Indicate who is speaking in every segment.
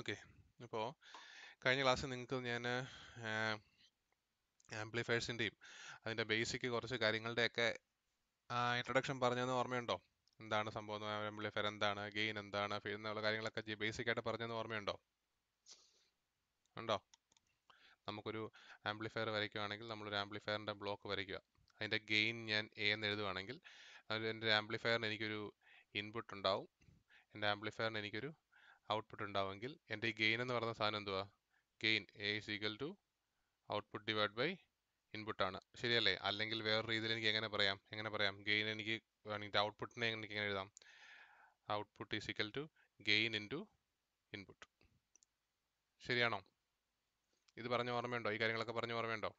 Speaker 1: Okay അപ്പോൾ കഴിഞ്ഞ ക്ലാസ്സിൽ നിങ്ങൾക്ക് ഞാൻ ആംപ്ലിഫയേഴ്സിൻ്റെയും അതിൻ്റെ ബേസിക് കുറച്ച് കാര്യങ്ങളുടെയൊക്കെ ഇൻട്രൊഡക്ഷൻ പറഞ്ഞതെന്ന് ഓർമ്മയുണ്ടോ എന്താണ് സംഭവം ആംപ്ലിഫയർ എന്താണ് ഗെയിൻ എന്താണ് ഫീൽ എന്നുള്ള കാര്യങ്ങളൊക്കെ ബേസിക് ആയിട്ട് പറഞ്ഞതെന്ന് ഓർമ്മയുണ്ടോ ഉണ്ടോ നമുക്കൊരു ആംപ്ലിഫയർ വരയ്ക്കുകയാണെങ്കിൽ നമ്മളൊരു ആംപ്ലിഫയറിൻ്റെ ബ്ലോക്ക് വരയ്ക്കുക അതിൻ്റെ ഗെയിൻ ഞാൻ എ എന്ന് എഴുതുകയാണെങ്കിൽ അതിൽ എൻ്റെ ആംപ്ലിഫയറിന് എനിക്കൊരു ഇൻപുട്ട് ഉണ്ടാവും എൻ്റെ ആംപ്ലിഫയറിന് എനിക്കൊരു ഔട്ട്പുട്ട് ഉണ്ടാവുമെങ്കിൽ എൻ്റെ ഈ ഗെയിൻ എന്ന് പറയുന്ന സാധനം എന്തുവാ gain A is to output divide by ഇൻപുട്ടാണ് ശരിയല്ലേ അല്ലെങ്കിൽ വേറെ രീതിയിൽ എനിക്ക് എങ്ങനെ പറയാം എങ്ങനെ പറയാം ഗെയിൻ എനിക്ക് വേണമെങ്കിൽ ഔട്ട്പുട്ടിനെ എനിക്ക് എങ്ങനെ എഴുതാം output is equal to gain into input ശരിയാണോ ഇത് പറഞ്ഞ ഓർമ്മയുണ്ടോ ഈ കാര്യങ്ങളൊക്കെ പറഞ്ഞ ഓർമ്മയുണ്ടോ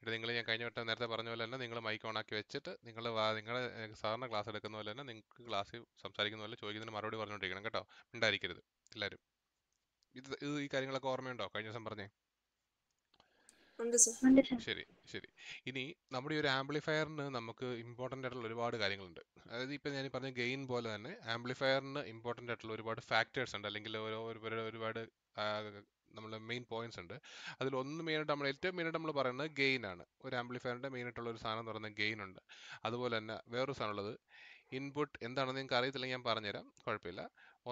Speaker 1: ഇവിടെ നിങ്ങൾ ഞാൻ കഴിഞ്ഞ വട്ടം നേരത്തെ പറഞ്ഞ പോലെ തന്നെ നിങ്ങൾ മൈക്ക് ഓൺ ആക്കി വെച്ചിട്ട് നിങ്ങൾ നിങ്ങളുടെ സാധാരണ ക്ലാസ് എടുക്കുന്ന പോലെ തന്നെ നിങ്ങൾക്ക് ക്ലാസ്സിൽ സംസാരിക്കുന്ന പോലെ ചോദിക്കുന്നതിന് മറുപടി പറഞ്ഞുകൊണ്ടിരിക്കണം കേട്ടോ ഉണ്ടായിരിക്കരുത് എല്ലാവരും ഇത് ഈ കാര്യങ്ങളൊക്കെ ഓർമ്മയുണ്ടോ കഴിഞ്ഞ ദിവസം പറഞ്ഞേ ശരി ശരി ഇനി നമ്മുടെ ഒരു ആംപ്ലിഫയറിന് നമുക്ക് ഇമ്പോർട്ടൻ്റ് ആയിട്ടുള്ള ഒരുപാട് കാര്യങ്ങളുണ്ട് അതായത് ഇപ്പം ഞാൻ പറഞ്ഞ ഗെയിൻ പോലെ തന്നെ ആംപ്ലിഫയറിന് ഇമ്പോർട്ടൻ്റ് ആയിട്ടുള്ള ഒരുപാട് ഫാക്ടേഴ്സ് ഉണ്ട് അല്ലെങ്കിൽ ഓരോ ഒരുപാട് നമ്മുടെ മെയിൻ പോയിന്റ്സ് ഉണ്ട് അതിൽ ഒന്ന് മെയിനായിട്ട് നമ്മൾ ഏറ്റവും മെയിനായിട്ട് നമ്മൾ പറയുന്നത് ഗെയിൻ ആണ് ഒരു ആംപ്ലിഫയറിൻ്റെ മെയിനായിട്ടുള്ള ഒരു സാധനം എന്ന് പറയുന്നത് ഗെയിൻ ഉണ്ട് അതുപോലെ തന്നെ വേറൊരു സാധനമുള്ളത് ഇൻപുട്ട് എന്താണെന്ന് നിങ്ങൾക്ക് അറിയത്തില്ലെങ്കിൽ ഞാൻ പറഞ്ഞുതരാം കുഴപ്പമില്ല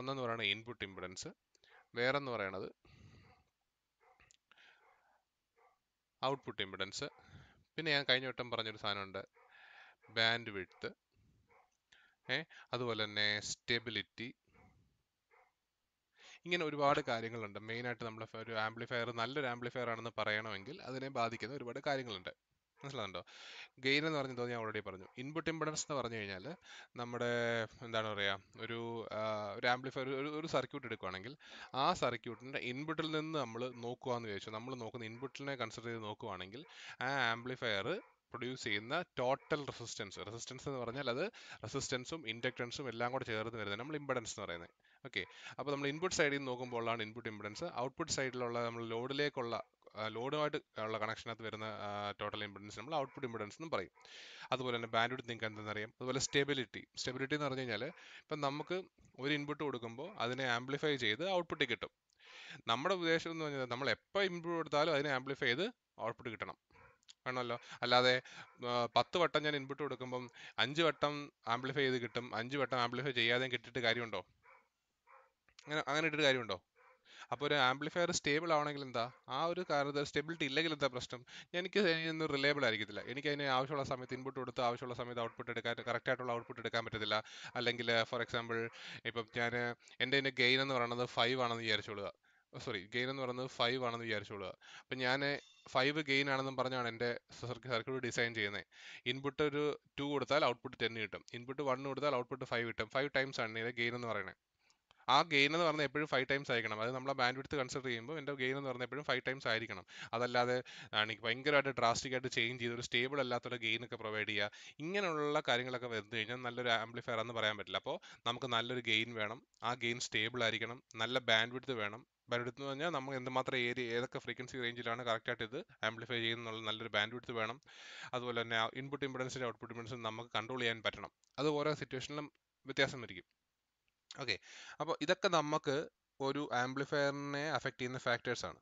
Speaker 1: ഒന്നെന്ന് പറയുന്നത് ഇൻപുട്ട് ഇമ്പിഡൻസ് വേറെ എന്ന് പറയണത് ഔട്ട്പുട്ട് ഇമ്പിഡൻസ് പിന്നെ ഞാൻ കഴിഞ്ഞ വട്ടം പറഞ്ഞൊരു സാധനമുണ്ട് ബാൻഡ് വിഡ്ത്ത് ഏ അതുപോലെ തന്നെ സ്റ്റെബിലിറ്റി ഇങ്ങനെ ഒരുപാട് കാര്യങ്ങളുണ്ട് മെയിനായിട്ട് നമ്മുടെ ഒരു ആംപ്ലിഫയർ നല്ലൊരു ആംപ്ലിഫയർ ആണെന്ന് പറയണമെങ്കിൽ അതിനെ ബാധിക്കുന്ന ഒരുപാട് കാര്യങ്ങളുണ്ട് മനസ്സിലാകുന്നുണ്ടോ ഗെയിൻ എന്ന് പറഞ്ഞത് ഞാൻ ഓൾറെഡി പറഞ്ഞു ഇൻപുട്ട് ഇമ്പഡൻസ് എന്ന് പറഞ്ഞു കഴിഞ്ഞാൽ നമ്മുടെ എന്താണ് പറയുക ഒരു ഒരു ആംപ്ലിഫയർ ഒരു ഒരു സർക്യൂട്ട് എടുക്കുകയാണെങ്കിൽ ആ സർക്യൂട്ടിൻ്റെ ഇൻപുട്ടിൽ നിന്ന് നമ്മൾ നോക്കുകയെന്ന് വിചാരിച്ചു നമ്മൾ നോക്കുന്ന ഇൻപുട്ടിനെ കൺസിഡർ ചെയ്ത് നോക്കുകയാണെങ്കിൽ ആ ആംപ്ലിഫയർ പ്രൊഡ്യൂസ് ചെയ്യുന്ന ടോട്ടൽ റെസിസ്റ്റൻസ് റെസിസ്റ്റൻസ് എന്ന് പറഞ്ഞാൽ അത് റെസിസ്റ്റൻസും ഇൻഡക്റ്റൻസും എല്ലാം കൂടെ ചേർന്ന് വരുന്നത് നമ്മൾ ഇമ്പഡൻസ് എന്ന് പറയുന്നത് ഓക്കെ അപ്പോൾ നമ്മൾ ഇൻപുട്ട് സൈഡിൽ നിന്ന് നോക്കുമ്പോഴാണ് ഇൻപുട്ട് ഇമ്പഡൻസ് ഔട്ട്പുട്ട് സൈഡിലുള്ള നമ്മൾ ലോഡിലേക്കുള്ള ലോഡുമായിട്ട് ഉള്ള കണക്ഷനകത്ത് വരുന്ന ടോട്ടൽ ഇമ്പിഡൻസ് നമ്മൾ ഔട്ട്പുട്ട് ഇമ്പിഡൻസ് എന്നും പറയും അതുപോലെ തന്നെ ബാൻഡ് നിങ്ങൾക്ക് എന്തെന്നറിയാം അതുപോലെ സ്റ്റെബിലിറ്റി സ്റ്റെബിലിറ്റി എന്ന് പറഞ്ഞു കഴിഞ്ഞാൽ ഇപ്പം നമുക്ക് ഒരു ഇൻപുട്ട് കൊടുക്കുമ്പോൾ അതിനെ ആംപ്ലിഫൈ ചെയ്ത് ഔട്ട്പുട്ട് കിട്ടും നമ്മുടെ ഉദ്ദേശം എന്ന് പറഞ്ഞാൽ നമ്മൾ എപ്പോൾ ഇൻപുട്ട് കൊടുത്താലും അതിനെ ആംപ്ലിഫൈ ചെയ്ത് ഔട്ട്പുട്ട് കിട്ടണം ആണല്ലോ അല്ലാതെ പത്ത് വട്ടം ഞാൻ ഇൻപുട്ട് കൊടുക്കുമ്പം അഞ്ച് വട്ടം ആംപ്ലിഫൈ ചെയ്ത് കിട്ടും അഞ്ച് വട്ടം ആംപ്ലിഫൈ ചെയ്യാതെ കിട്ടിയിട്ട് കാര്യമുണ്ടോ അങ്ങനെ അങ്ങനെ ഇട്ടിട്ട് കാര്യമുണ്ടോ അപ്പോൾ ഒരു ആംപ്ലിഫയർ സ്റ്റേബിൾ ആവണമെങ്കിൽ എന്താ ആ ഒരു കാരണത്തിൽ സ്റ്റെബിലിറ്റി ഇല്ലെങ്കിൽ എന്താ പ്രശ്നം എനിക്ക് ഇതൊന്നും റിലേബിൾ ആയിരിക്കത്തില്ല എനിക്ക് അതിന് ആവശ്യമുള്ള സമയത്ത് ഇൻപുട്ട് കൊടുത്ത് ആവശ്യമുള്ള സമയത്ത് ഔട്ട്പുട്ട് എടുക്കാൻ കറക്റ്റ് ആയിട്ടുള്ള ഔട്ട്പുട്ട് എടുക്കാൻ പറ്റത്തില്ല അല്ലെങ്കിൽ ഫോർ എക്സാമ്പിൾ ഇപ്പം ഞാൻ എൻ്റെ എൻ്റെ ഗെയിൻ എന്ന് പറയുന്നത് ഫൈവ് ആണെന്ന് വിചാരിച്ചോളുക സോറി ഗെയിൻ എന്ന് പറയുന്നത് ഫൈവ് ആണെന്ന് വിചാരിച്ചോളുക അപ്പൊ ഞാൻ ഫൈവ് ഗെയിൻ ആണെന്നും പറഞ്ഞാണ് എൻ്റെ സർക്യൂട്ട് ഡിസൈൻ ചെയ്യുന്നത് ഇൻപുട്ട് ഒരു ടു കൊടുത്താൽ ഔട്ട്പുട്ട് ടെൻ കിട്ടും ഇൻപുട്ട് വൺ കൊടുത്താൽ ഔട്ട്പുട്ട് ഫൈവ് കിട്ടും ഫൈവ് ടൈംസ് ആണ് ഗെയിൻ എന്ന് പറയുന്നത് ആ ഗെയിൻ എന്ന് പറഞ്ഞാൽ എപ്പോഴും ഫൈവ് ടൈംസ് ആയിരിക്കണം അത് നമ്മളെ ബാൻഡ് വിടുത്ത് കൺസിഡർ ചെയ്യുമ്പോൾ എൻ്റെ ഗെയിൻ എന്ന് പറഞ്ഞാൽ എപ്പോഴും ഫൈവ് ടൈംസ് ആയിരിക്കണം അതല്ലാതെ എനിക്ക് ഭയങ്കരമായിട്ട് ഡ്രാസ്റ്റിക് ആയിട്ട് ചേഞ്ച് ചെയ്ത് ഒരു സ്റ്റേബിൾ അല്ലാത്തൊരു ഗെയിൻ ഒക്കെ പ്രൊവൈഡ് ചെയ്യുക ഇങ്ങനെയുള്ള കാര്യങ്ങളൊക്കെ വന്നു കഴിഞ്ഞാൽ നല്ലൊരു ആംപ്ലിഫയർ എന്ന് പറയാൻ പറ്റില്ല അപ്പോൾ നമുക്ക് നല്ലൊരു ഗെയിൻ വേണം ആ ഗെയിൻ സ്റ്റേബിൾ ആയിരിക്കണം നല്ല ബാൻഡ് വിടുത്ത് വേണം ബാൻഡ്വിഡ്ത്ത് എന്ന് പറഞ്ഞാൽ നമുക്ക് എന്തുമാത്രം ഏരിയ ഏതൊക്കെ ഫ്രീക്വൻസി റേഞ്ചിലാണ് കറക്റ്റായിട്ട് ഇത് ആംപ്ലിഫൈ ചെയ്യുന്നുള്ള നല്ലൊരു ബാൻഡ് ബാൻഡ്വിഡ്ത്ത് വേണം അതുപോലെ തന്നെ ഇൻപുട്ട് ഇമ്പിഡൻസിൻ്റെ ഔട്ട്പുട്ട് ഇമ്പിഡൻസും നമുക്ക് കൺട്രോൾ ചെയ്യാൻ പറ്റണം അത് ഓരോ സിറ്റുവേഷനിലും വ്യത്യാസം വരിക്കും ഓക്കെ അപ്പോൾ ഇതൊക്കെ നമുക്ക് ഒരു ആംപ്ലിഫയറിനെ അഫക്റ്റ് ചെയ്യുന്ന ഫാക്ടേഴ്സാണ്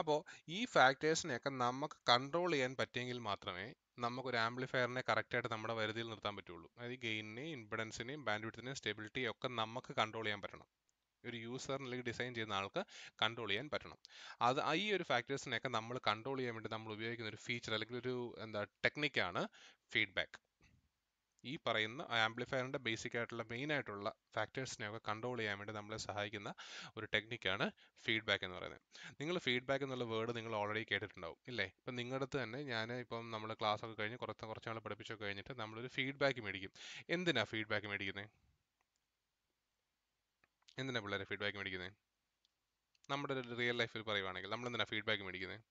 Speaker 1: അപ്പോൾ ഈ ഫാക്ടേഴ്സിനെയൊക്കെ നമുക്ക് കൺട്രോൾ ചെയ്യാൻ പറ്റിയെങ്കിൽ മാത്രമേ നമുക്കൊരു ആംപ്ലിഫയറിനെ കറക്റ്റായിട്ട് നമ്മുടെ വരുതിയിൽ നിർത്താൻ പറ്റുള്ളൂ അതായത് ഗെയിനിനെയും ഇമ്പിഡൻസിനെയും ബാൻഡ്വിഡ്ത്തിനെയും സ്റ്റെബിലിറ്റിയും ഒക്കെ നമുക്ക് കൺട്രോൾ ചെയ്യാൻ പറ്റണം ഒരു യൂസർ അല്ലെങ്കിൽ ഡിസൈൻ ചെയ്യുന്ന ആൾക്ക് കൺട്രോൾ ചെയ്യാൻ പറ്റണം അത് ഈ ഒരു ഫാക്ടേഴ്സിനെയൊക്കെ നമ്മൾ കൺട്രോൾ ചെയ്യാൻ വേണ്ടി നമ്മൾ ഉപയോഗിക്കുന്ന ഒരു ഫീച്ചർ അല്ലെങ്കിൽ ഒരു എന്താ ടെക്നിക്കാണ് ഫീഡ്ബാക്ക് ഈ പറയുന്ന ആംപ്ലിഫയറിൻ്റെ ബേസിക് ആയിട്ടുള്ള മെയിൻ ആയിട്ടുള്ള ഫാക്ടേഴ്സിനെയൊക്കെ കൺട്രോൾ ചെയ്യാൻ വേണ്ടി നമ്മളെ സഹായിക്കുന്ന ഒരു ടെക്നിക്കാണ് ഫീഡ്ബാക്ക് എന്ന് പറയുന്നത് നിങ്ങൾ ഫീഡ്ബാക്ക് എന്നുള്ള വേർഡ് നിങ്ങൾ ഓൾറെഡി കേട്ടിട്ടുണ്ടാവും ഇല്ലേ ഇപ്പം നിങ്ങളുടെ അടുത്ത് തന്നെ ഞാൻ ഇപ്പം നമ്മൾ ക്ലാസ് ഒക്കെ കഴിഞ്ഞ് കുറച്ച് കുറച്ച് നാൾ പഠിപ്പിച്ചൊക്കെ കഴിഞ്ഞിട്ട് നമ്മളൊരു ഫീഡ്ബാക്ക് മേടിക്കും എന്തിനാണ് ഫീഡ്ബാക്ക് മേടിക്കുന്നത് എന്തിനാണ് പിള്ളേരെ ഫീഡ്ബാക്ക് മേടിക്കുന്നത് നമ്മുടെ റിയൽ ലൈഫിൽ പറയുവാണെങ്കിൽ നമ്മൾ എന്തിനാണ് ഫീഡ്ബാക്ക് മേടിക്കുന്നത്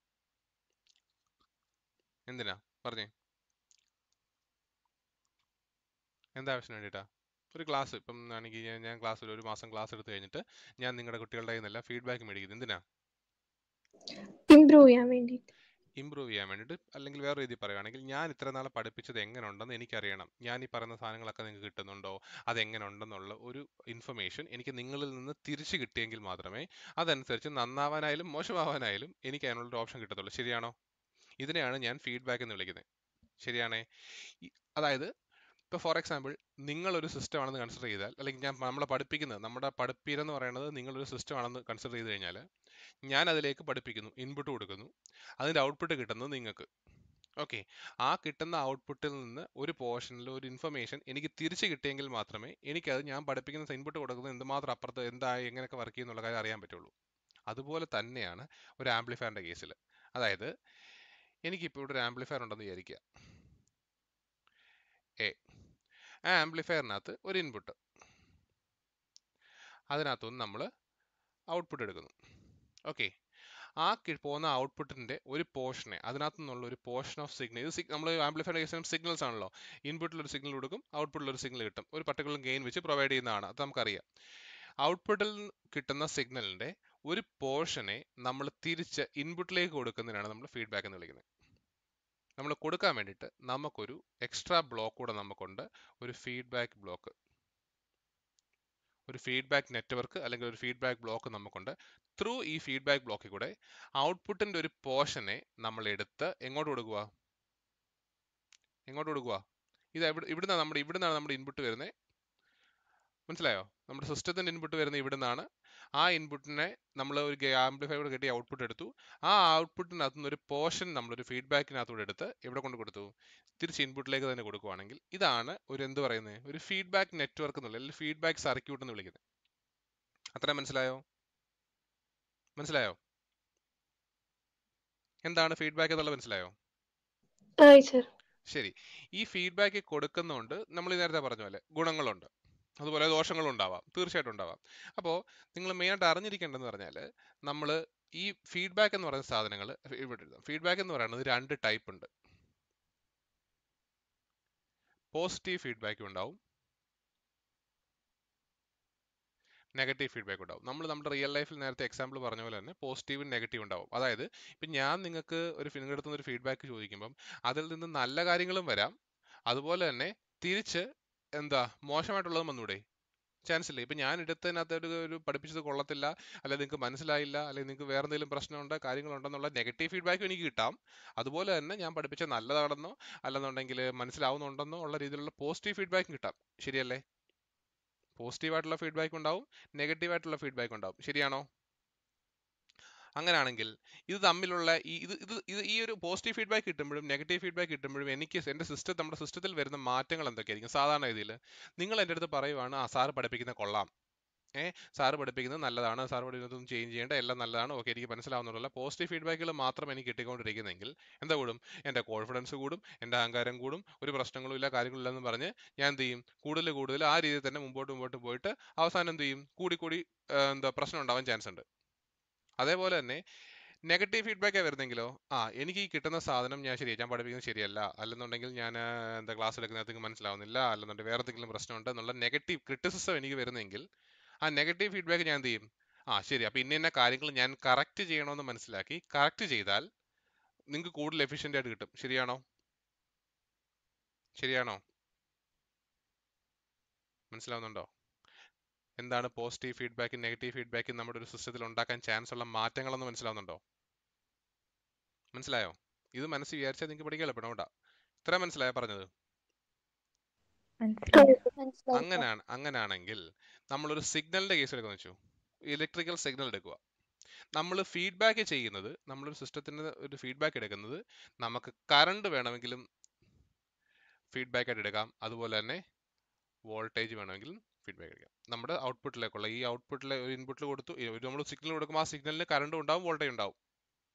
Speaker 1: എന്തിനാ പറഞ്ഞേ എന്താവശ്യത്തിന് വേണ്ടിയിട്ടാ ഒരു ക്ലാസ് ഇപ്പം ആണെങ്കിൽ ഞാൻ ക്ലാസ്സിൽ ഒരു മാസം ക്ലാസ് എടുത്തു കഴിഞ്ഞിട്ട് ഞാൻ നിങ്ങളുടെ കുട്ടികളുടെ കയ്യിൽ ഫീഡ്ബാക്ക് മേടിക്കുന്നത് എന്തിനാ ഇംപ്രൂവ് ചെയ്യാൻ വേണ്ടിയിട്ട് ഇമ്പ്രൂവ് ചെയ്യാൻ വേണ്ടിയിട്ട് അല്ലെങ്കിൽ വേറെ രീതിയിൽ പറയുകയാണെങ്കിൽ ഞാൻ ഇത്ര നാളെ പഠിപ്പിച്ചത് എങ്ങനെ ഉണ്ടെന്ന് എനിക്കറിയണം ഞാൻ ഈ പറയുന്ന സാധനങ്ങളൊക്കെ നിങ്ങൾക്ക് കിട്ടുന്നുണ്ടോ അതെങ്ങനെ ഉണ്ടെന്നുള്ള ഒരു ഇൻഫർമേഷൻ എനിക്ക് നിങ്ങളിൽ നിന്ന് തിരിച്ചു കിട്ടിയെങ്കിൽ മാത്രമേ അതനുസരിച്ച് നന്നാവാനായാലും മോശമാവാനായാലും എനിക്ക് ഒരു ഓപ്ഷൻ കിട്ടത്തുള്ളൂ ശരിയാണോ ഇതിനെയാണ് ഞാൻ ഫീഡ്ബാക്ക് എന്ന് വിളിക്കുന്നത് ശരിയാണേ അതായത് ഇപ്പോൾ ഫോർ എക്സാമ്പിൾ നിങ്ങളൊരു സിസ്റ്റം ആണെന്ന് കൺസിഡർ ചെയ്താൽ അല്ലെങ്കിൽ ഞാൻ നമ്മളെ പഠിപ്പിക്കുന്നത് നമ്മുടെ പഠിപ്പീരെന്ന് പറയുന്നത് നിങ്ങളൊരു സിസ്റ്റം ആണെന്ന് കൺസിഡർ ചെയ്ത് കഴിഞ്ഞാൽ ഞാൻ അതിലേക്ക് പഠിപ്പിക്കുന്നു ഇൻപുട്ട് കൊടുക്കുന്നു അതിൻ്റെ ഔട്ട്പുട്ട് കിട്ടുന്നത് നിങ്ങൾക്ക് ഓക്കെ ആ കിട്ടുന്ന ഔട്ട്പുട്ടിൽ നിന്ന് ഒരു പോർഷനിൽ ഒരു ഇൻഫർമേഷൻ എനിക്ക് തിരിച്ച് കിട്ടിയെങ്കിൽ മാത്രമേ എനിക്കത് ഞാൻ പഠിപ്പിക്കുന്ന ഇൻപുട്ട് കൊടുക്കുന്നത് എന്തുമാത്രം അപ്പുറത്ത് എന്താ എങ്ങനെയൊക്കെ വർക്ക് ചെയ്യുന്നുള്ള കാര്യം അറിയാൻ പറ്റുള്ളൂ അതുപോലെ തന്നെയാണ് ഒരു ആംപ്ലിഫയറിൻ്റെ കേസിൽ അതായത് എനിക്കിപ്പോൾ ഇവിടെ ഒരു ആംപ്ലിഫയർ ഉണ്ടെന്ന് വിചാരിക്കുക എ ആംപ്ലിഫയറിനകത്ത് ഒരു ഇൻപുട്ട് അതിനകത്തുനിന്ന് നമ്മൾ ഔട്ട്പുട്ട് എടുക്കുന്നു ഓക്കെ ആ പോകുന്ന ഔട്ട്പുട്ടിൻ്റെ ഒരു പോർഷനെ അതിനകത്തു നിന്നുള്ള ഒരു പോർഷൻ ഓഫ് സിഗ്നൽ ഇത് നമ്മൾ ആംപ്ലിഫൈഡ് കേസിലും സിഗ്നൽസ് ആണല്ലോ ഇൻപുട്ടിലൊരു സിഗ്നൽ കൊടുക്കും ഔട്ട്പുട്ടിലൊരു സിഗ്നൽ കിട്ടും ഒരു പർട്ടിക്കുലർ ഗെയിൻ വെച്ച് പ്രൊവൈഡ് ചെയ്യുന്നതാണ് അത് നമുക്കറിയാം ഔട്ട്പുട്ടിൽ കിട്ടുന്ന സിഗ്നലിൻ്റെ ഒരു പോർഷനെ നമ്മൾ തിരിച്ച് ഇൻപുട്ടിലേക്ക് കൊടുക്കുന്നതിനാണ് നമ്മൾ ഫീഡ്ബാക്ക് എന്ന് വിളിക്കുന്നത് നമ്മൾ കൊടുക്കാൻ വേണ്ടിയിട്ട് നമുക്കൊരു എക്സ്ട്രാ ബ്ലോക്ക് കൂടെ നമുക്കുണ്ട് ഒരു ഫീഡ്ബാക്ക് ബ്ലോക്ക് ഒരു ഫീഡ്ബാക്ക് നെറ്റ്വർക്ക് അല്ലെങ്കിൽ ഒരു ഫീഡ്ബാക്ക് ബ്ലോക്ക് നമുക്കുണ്ട് ത്രൂ ഈ ഫീഡ്ബാക്ക് ബ്ലോക്കിൽ കൂടെ ഔട്ട്പുട്ടിൻ്റെ ഒരു പോർഷനെ നമ്മൾ എടുത്ത് എങ്ങോട്ട് കൊടുക്കുക എങ്ങോട്ട് കൊടുക്കുക ഇത് എവിടെ ഇവിടുന്നാണ് നമ്മുടെ ഇവിടുന്നാണ് നമ്മുടെ ഇൻപുട്ട് വരുന്നത് മനസ്സിലായോ നമ്മുടെ സിസ്റ്റത്തിൻ്റെ ഇൻപുട്ട് വരുന്നത് ഇവിടെ നിന്നാണ് ആ ഇൻപുട്ടിനെ നമ്മൾ ഒരു ആംപ്ലിഫൈഡ് കിട്ടിയ ഔട്ട്പുട്ട് എടുത്തു ആ ഔട്ട്പുട്ടിനകത്ത് നിന്ന് ഒരു പോർഷൻ നമ്മളൊരു ഫീഡ്ബാക്കിനകത്തൂടെ എടുത്ത് ഇവിടെ കൊണ്ട് കൊടുത്തു തിരിച്ച് ഇൻപുട്ടിലേക്ക് തന്നെ കൊടുക്കുവാണെങ്കിൽ ഇതാണ് ഒരു എന്ത് പറയുന്നത് ഒരു ഫീഡ്ബാക്ക് നെറ്റ്വർക്ക് എന്നുള്ള അല്ലെങ്കിൽ ഫീഡ്ബാക്ക് സർക്യൂട്ട് എന്ന് വിളിക്കുന്നത് അത്ര മനസ്സിലായോ മനസ്സിലായോ എന്താണ് ഫീഡ്ബാക്ക് എന്നുള്ളത് മനസ്സിലായോ ശരി ഈ ഫീഡ്ബാക്ക് കൊടുക്കുന്നതുകൊണ്ട് നമ്മൾ നേരത്തെ പറഞ്ഞ പോലെ ഗുണങ്ങളുണ്ട് അതുപോലെ ദോഷങ്ങളും ഉണ്ടാവാം തീർച്ചയായിട്ടും ഉണ്ടാവാം അപ്പോൾ നിങ്ങൾ മെയിനായിട്ട് അറിഞ്ഞിരിക്കേണ്ടതെന്ന് പറഞ്ഞാൽ നമ്മൾ ഈ ഫീഡ്ബാക്ക് എന്ന് പറയുന്ന സാധനങ്ങൾ ഇവിടെ ഫീഡ്ബാക്ക് എന്ന് പറയുന്നത് രണ്ട് ടൈപ്പ് ഉണ്ട് പോസിറ്റീവ് ഫീഡ്ബാക്കും ഉണ്ടാവും നെഗറ്റീവ് ഫീഡ്ബാക്ക് ഉണ്ടാവും നമ്മൾ നമ്മുടെ റിയൽ ലൈഫിൽ നേരത്തെ എക്സാമ്പിൾ പറഞ്ഞ പോലെ തന്നെ പോസിറ്റീവും നെഗറ്റീവ് ഉണ്ടാവും അതായത് ഇപ്പം ഞാൻ നിങ്ങൾക്ക് ഒരു നിങ്ങളുടെ അടുത്തുനിന്ന് ഒരു ഫീഡ്ബാക്ക് ചോദിക്കുമ്പം അതിൽ നിന്ന് നല്ല കാര്യങ്ങളും വരാം അതുപോലെ തന്നെ തിരിച്ച് എന്താ മോശമായിട്ടുള്ളതും വന്നൂടെ ചാൻസ് ഇല്ല ഇപ്പം ഞാൻ എടുത്തതിനകത്ത് ഒരു ഒരു പഠിപ്പിച്ചത് കൊള്ളത്തില്ല അല്ലെങ്കിൽ നിങ്ങൾക്ക് മനസ്സിലായില്ല അല്ലെങ്കിൽ നിങ്ങൾക്ക് വേറെ എന്തെങ്കിലും പ്രശ്നമുണ്ടോ കാര്യങ്ങളുണ്ടെന്നുള്ള നെഗറ്റീവ് ഫീഡ്ബാക്കും എനിക്ക് കിട്ടാം അതുപോലെ തന്നെ ഞാൻ പഠിപ്പിച്ച നല്ലതാണെന്നോ അല്ലെന്നുണ്ടെങ്കിൽ മനസ്സിലാവുന്നുണ്ടെന്നോ ഉള്ള രീതിയിലുള്ള പോസിറ്റീവ് ഫീഡ്ബാക്കും കിട്ടാം ശരിയല്ലേ പോസിറ്റീവായിട്ടുള്ള ഫീഡ്ബാക്ക് ഉണ്ടാവും നെഗറ്റീവായിട്ടുള്ള ഫീഡ്ബാക്ക് ഉണ്ടാവും ശരിയാണോ അങ്ങനെയാണെങ്കിൽ ഇത് തമ്മിലുള്ള ഈ ഇത് ഇത് ഇത് ഈ ഒരു പോസിറ്റീവ് ഫീഡ്ബാക്ക് കിട്ടുമ്പോഴും നെഗറ്റീവ് ഫീഡ്ബാക്ക് കിട്ടുമ്പോഴും എനിക്ക് എൻ്റെ സിസ്റ്റം നമ്മുടെ സിസ്റ്റത്തിൽ വരുന്ന മാറ്റങ്ങൾ എന്തൊക്കെയായിരിക്കും സാധാരണ രീതിയിൽ നിങ്ങൾ എൻ്റെ അടുത്ത് പറയുവാണ് ആ സാറ് പഠിപ്പിക്കുന്ന കൊള്ളാം ഏഹ് സാറ് പഠിപ്പിക്കുന്നത് നല്ലതാണ് സാർ പഠിപ്പിക്കുന്നതൊന്നും ചേഞ്ച് ചെയ്യേണ്ട എല്ലാം നല്ലതാണ് ഓക്കെ എനിക്ക് മനസ്സിലാവുന്നുള്ള പോസിറ്റീവ് ഫീഡ്ബാക്കുകൾ മാത്രം എനിക്ക് കിട്ടിക്കൊണ്ടിരിക്കുന്നെങ്കിൽ എന്താ കൂടും എൻ്റെ കോൺഫിഡൻസ് കൂടും എൻ്റെ അഹങ്കാരം കൂടും ഒരു പ്രശ്നങ്ങളും ഇല്ല കാര്യങ്ങളില്ല എന്ന് പറഞ്ഞ് ഞാൻ എന്ത് ചെയ്യും കൂടുതൽ കൂടുതൽ ആ രീതിയിൽ തന്നെ മുമ്പോട്ട് മുമ്പോട്ട് പോയിട്ട് അവസാനം എന്ത് ചെയ്യും കൂടി കൂടി എന്താ പ്രശ്നം ഉണ്ടാവാൻ ചാൻസ് ഉണ്ട് അതേപോലെ തന്നെ നെഗറ്റീവ് ഫീഡ്ബാക്കേ വരുന്നെങ്കിലോ ആ എനിക്ക് ഈ കിട്ടുന്ന സാധനം ഞാൻ ശരിയായി ഞാൻ പഠിപ്പിക്കുന്നത് ശരിയല്ല അല്ലെന്നുണ്ടെങ്കിൽ ഞാൻ എന്താ ക്ലാസ് എടുക്കുന്നതിന് മനസ്സിലാവുന്നില്ല അല്ലെന്നുണ്ടെങ്കിൽ വേറെ എന്തെങ്കിലും പ്രശ്നമുണ്ട് എന്നുള്ള നെഗറ്റീവ് ക്രിറ്റിസിസം എനിക്ക് വരുന്നെങ്കിൽ ആ നെഗറ്റീവ് ഫീഡ്ബാക്ക് ഞാൻ എന്ത് ചെയ്യും ആ ശരി അപ്പോൾ ഇന്ന ഇന്ന കാര്യങ്ങൾ ഞാൻ കറക്റ്റ് ചെയ്യണമെന്ന് മനസ്സിലാക്കി കറക്റ്റ് ചെയ്താൽ നിങ്ങൾക്ക് കൂടുതൽ എഫിഷ്യൻ്റ് ആയിട്ട് കിട്ടും ശരിയാണോ ശരിയാണോ മനസ്സിലാവുന്നുണ്ടോ എന്താണ് പോസിറ്റീവ് ഫീഡ്ബാക്കും നെഗറ്റീവ് ഫീഡ്ബാക്കും നമ്മുടെ ഒരു സിസ്റ്റത്തിൽ ഉണ്ടാക്കാൻ ചാൻസ് ഉള്ള മാറ്റങ്ങളെന്ന് മനസ്സിലാവുന്നുണ്ടോ മനസ്സിലായോ ഇത് മനസ്സിൽ വിചാരിച്ചാൽ നിങ്ങൾക്ക് പഠിക്കാൻ എളുപ്പണോട്ടാ ഇത്ര മനസ്സിലായോ പറഞ്ഞത് അങ്ങനെയാണ് അങ്ങനെയാണെങ്കിൽ നമ്മളൊരു സിഗ്നലിന്റെ കേസ് എടുക്കുന്ന വെച്ചു ഇലക്ട്രിക്കൽ സിഗ്നൽ എടുക്കുക നമ്മൾ ഫീഡ്ബാക്ക് ചെയ്യുന്നത് നമ്മളൊരു സിസ്റ്റത്തിന് ഒരു ഫീഡ്ബാക്ക് എടുക്കുന്നത് നമുക്ക് കറണ്ട് വേണമെങ്കിലും ഫീഡ്ബാക്ക് ആയിട്ട് എടുക്കാം അതുപോലെ തന്നെ വോൾട്ടേജ് വേണമെങ്കിലും ഫീഡ്ബാക്ക് അടിക്കാം നമ്മുടെ ഔട്ട്പുട്ടിലേക്കുള്ള ഈ ഔട്ട്പുട്ടിലെ ഒരു ഇൻപുട്ടിൽ കൊടുത്തു നമ്മൾ സിഗ്നൽ കൊടുക്കുമ്പോൾ ആ സിഗ്നലിന് കറണ്ട് ഉണ്ടാവും വോൾട്ടേജ് ഉണ്ടാവും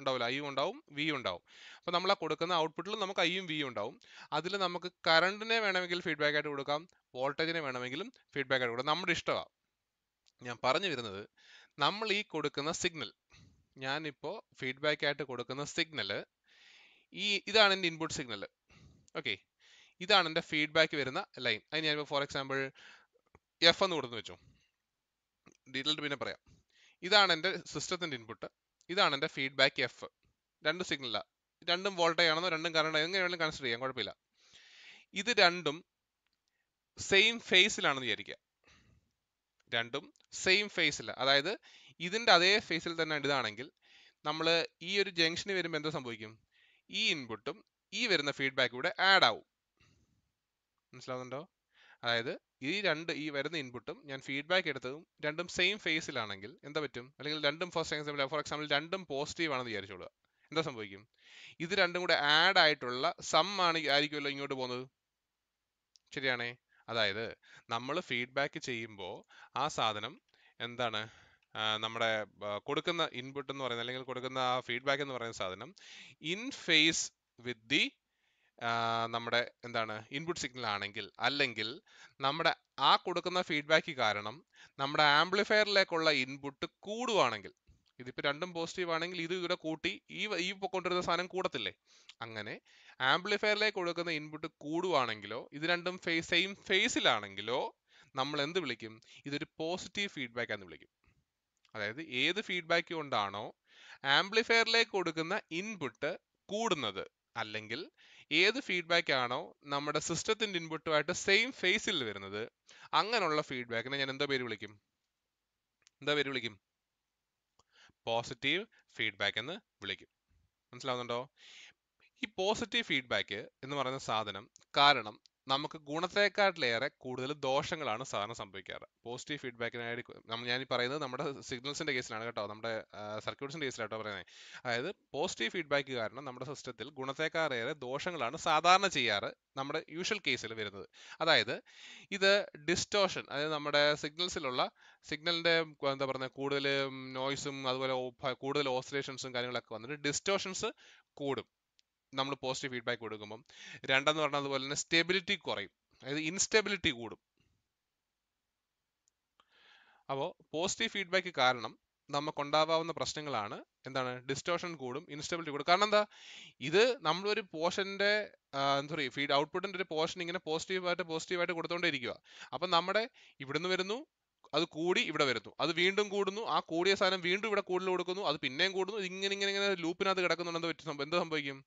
Speaker 1: ഉണ്ടാവില്ല ഐ ഉണ്ടാവും വി ഉണ്ടാവും അപ്പോൾ നമ്മൾ ആ കൊടുക്കുന്ന ഔട്ട്പുട്ടിൽ നമുക്ക് ഐയും വി ഉണ്ടാവും അതിൽ നമുക്ക് കറണ്ടിനെ വേണമെങ്കിൽ ഫീഡ്ബാക്ക് ആയിട്ട് കൊടുക്കാം വോൾട്ടേജിനെ വേണമെങ്കിലും ഫീഡ്ബാക്ക് ആയിട്ട് കൊടുക്കാം നമ്മുടെ ഇഷ്ടമാണ് ഞാൻ പറഞ്ഞു വരുന്നത് നമ്മൾ ഈ കൊടുക്കുന്ന സിഗ്നൽ ഞാനിപ്പോൾ ഫീഡ്ബാക്ക് ആയിട്ട് കൊടുക്കുന്ന സിഗ്നൽ ഈ ഇതാണ് എൻ്റെ ഇൻപുട്ട് സിഗ്നൽ ഓക്കെ ഇതാണ് എൻ്റെ ഫീഡ്ബാക്ക് വരുന്ന ലൈൻ അത് ഞാനിപ്പോൾ ഫോർ എക്സാമ്പിൾ എഫ് എന്ന് കൊടുത്ത് വെച്ചു ഡീറ്റെയിൽഡ് പിന്നെ പറയാം ഇതാണ് എൻ്റെ സിസ്റ്റത്തിൻ്റെ ഇൻപുട്ട് ഇതാണ് എൻ്റെ ഫീഡ്ബാക്ക് എഫ് രണ്ട് സിഗ്നലാണ് രണ്ടും വോൾട്ടേജ് ആണെന്നോ രണ്ടും കറണ്ട് എങ്ങനെയാണെങ്കിലും കൺസിഡർ ചെയ്യാം കുഴപ്പമില്ല ഇത് രണ്ടും സെയിം ഫേസിലാണെന്ന് വിചാരിക്കുക രണ്ടും സെയിം ഫേസിൽ അതായത് ഇതിൻ്റെ അതേ ഫേസിൽ തന്നെ ഇതാണെങ്കിൽ നമ്മൾ ഈ ഒരു ജംഗ്ഷന് വരുമ്പോൾ എന്താ സംഭവിക്കും ഈ ഇൻപുട്ടും ഈ വരുന്ന ഫീഡ്ബാക്ക് കൂടെ ആഡ് ആവും മനസ്സിലാവുന്നുണ്ടോ അതായത് ഈ രണ്ട് ഈ വരുന്ന ഇൻപുട്ടും ഞാൻ ഫീഡ്ബാക്ക് എടുത്തതും രണ്ടും സെയിം ഫേസിലാണെങ്കിൽ എന്താ പറ്റും അല്ലെങ്കിൽ രണ്ടും ഫസ്റ്റ് എക്സാമ്പിൾ ഫോർ എക്സാമ്പിൾ രണ്ടും പോസിറ്റീവ് ആണെന്ന് വിചാരിച്ചോളുക എന്താ സംഭവിക്കും ഇത് രണ്ടും കൂടെ ആഡ് ആയിട്ടുള്ള സം ആണ് ആയിരിക്കുമല്ലോ ഇങ്ങോട്ട് പോകുന്നത് ശരിയാണേ അതായത് നമ്മൾ ഫീഡ്ബാക്ക് ചെയ്യുമ്പോൾ ആ സാധനം എന്താണ് നമ്മുടെ കൊടുക്കുന്ന ഇൻപുട്ട് എന്ന് പറയുന്നത് അല്ലെങ്കിൽ കൊടുക്കുന്ന ആ ഫീഡ്ബാക്ക് എന്ന് പറയുന്ന സാധനം ഇൻ ഫേസ് വിത്ത് ദി നമ്മുടെ എന്താണ് ഇൻപുട്ട് സിഗ്നൽ ആണെങ്കിൽ അല്ലെങ്കിൽ നമ്മുടെ ആ കൊടുക്കുന്ന ഫീഡ്ബാക്ക് കാരണം നമ്മുടെ ആംപ്ലിഫയറിലേക്കുള്ള ഇൻപുട്ട് കൂടുവാണെങ്കിൽ ഇതിപ്പോൾ രണ്ടും പോസിറ്റീവ് ആണെങ്കിൽ ഇത് ഇവിടെ കൂട്ടി ഈ ഈ കൊണ്ടുവരുന്ന സാധനം കൂടത്തില്ലേ അങ്ങനെ ആംപ്ലിഫയറിലേക്ക് കൊടുക്കുന്ന ഇൻപുട്ട് കൂടുവാണെങ്കിലോ ഇത് രണ്ടും ഫേസ് സെയിം ഫേസിലാണെങ്കിലോ നമ്മൾ എന്ത് വിളിക്കും ഇതൊരു പോസിറ്റീവ് ഫീഡ്ബാക്ക് എന്ന് വിളിക്കും അതായത് ഏത് ഫീഡ്ബാക്ക് കൊണ്ടാണോ ആംപ്ലിഫയറിലേക്ക് കൊടുക്കുന്ന ഇൻപുട്ട് കൂടുന്നത് അല്ലെങ്കിൽ ഏത് ഫീഡ്ബാക്ക് ആണോ നമ്മുടെ സിസ്റ്റത്തിൻ്റെ ഇൻപുട്ടുമായിട്ട് സെയിം ഫേസിൽ വരുന്നത് അങ്ങനെയുള്ള ഫീഡ്ബാക്കിനെ ഞാൻ എന്താ പേര് വിളിക്കും എന്താ പേര് വിളിക്കും പോസിറ്റീവ് ഫീഡ്ബാക്ക് എന്ന് വിളിക്കും മനസ്സിലാവുന്നുണ്ടോ ഈ പോസിറ്റീവ് ഫീഡ്ബാക്ക് എന്ന് പറയുന്ന സാധനം കാരണം നമുക്ക് ഗുണത്തെക്കാട്ടിലേറെ കൂടുതൽ ദോഷങ്ങളാണ് സാധാരണ സംഭവിക്കാറ് പോസിറ്റീവ് ഫീഡ്ബാക്കിനായി ഞാൻ പറയുന്നത് നമ്മുടെ സിഗ്നൽസിന്റെ കേസിലാണ് കേട്ടോ നമ്മുടെ സർക്യൂട്ട്സിന്റെ കേസിലാട്ടോ പറയുന്നത് അതായത് പോസിറ്റീവ് ഫീഡ്ബാക്ക് കാരണം നമ്മുടെ സിസ്റ്റത്തിൽ ഗുണത്തെക്കാറേറെ ദോഷങ്ങളാണ് സാധാരണ ചെയ്യാറ് നമ്മുടെ യൂഷ്വൽ കേസിൽ വരുന്നത് അതായത് ഇത് ഡിസ്റ്റോഷൻ അതായത് നമ്മുടെ സിഗ്നൽസിലുള്ള സിഗ്നലിന്റെ എന്താ പറയുക കൂടുതൽ നോയ്സും അതുപോലെ കൂടുതൽ ഓസിലേഷൻസും കാര്യങ്ങളൊക്കെ വന്നിട്ട് ഡിസ്റ്റോഷൻസ് കൂടും നമ്മൾ പോസിറ്റീവ് ഫീഡ്ബാക്ക് കൊടുക്കുമ്പം രണ്ടെന്ന് പറഞ്ഞാൽ അതുപോലെ തന്നെ സ്റ്റെബിലിറ്റി കുറയും അതായത് ഇൻസ്റ്റെബിലിറ്റി കൂടും അപ്പോൾ പോസിറ്റീവ് ഫീഡ്ബാക്ക് കാരണം നമുക്കുണ്ടാവാവുന്ന പ്രശ്നങ്ങളാണ് എന്താണ് ഡിസ്റ്റോഷൻ കൂടും ഇൻസ്റ്റബിലിറ്റി കൂടും കാരണം എന്താ ഇത് നമ്മളൊരു പോർഷൻ്റെ സോറി ഫീഡ് ഔട്ട്പുട്ടിൻ്റെ ഒരു പോർഷൻ ഇങ്ങനെ പോസിറ്റീവായിട്ട് പോസിറ്റീവായിട്ട് കൊടുത്തുകൊണ്ടേ ഇരിക്കുക അപ്പം നമ്മുടെ ഇവിടുന്ന് വരുന്നു അത് കൂടി ഇവിടെ വരുന്നു അത് വീണ്ടും കൂടുന്നു ആ കൂടിയ സാധനം വീണ്ടും ഇവിടെ കൂടുതൽ കൊടുക്കുന്നു അത് പിന്നെയും കൂടുന്നു ഇങ്ങനെ ഇങ്ങനെ ഇങ്ങനെ ലൂപ്പിനകത്ത് കിടക്കുന്നുണ്ട് എന്ത് എന്ത് സംഭവിക്കും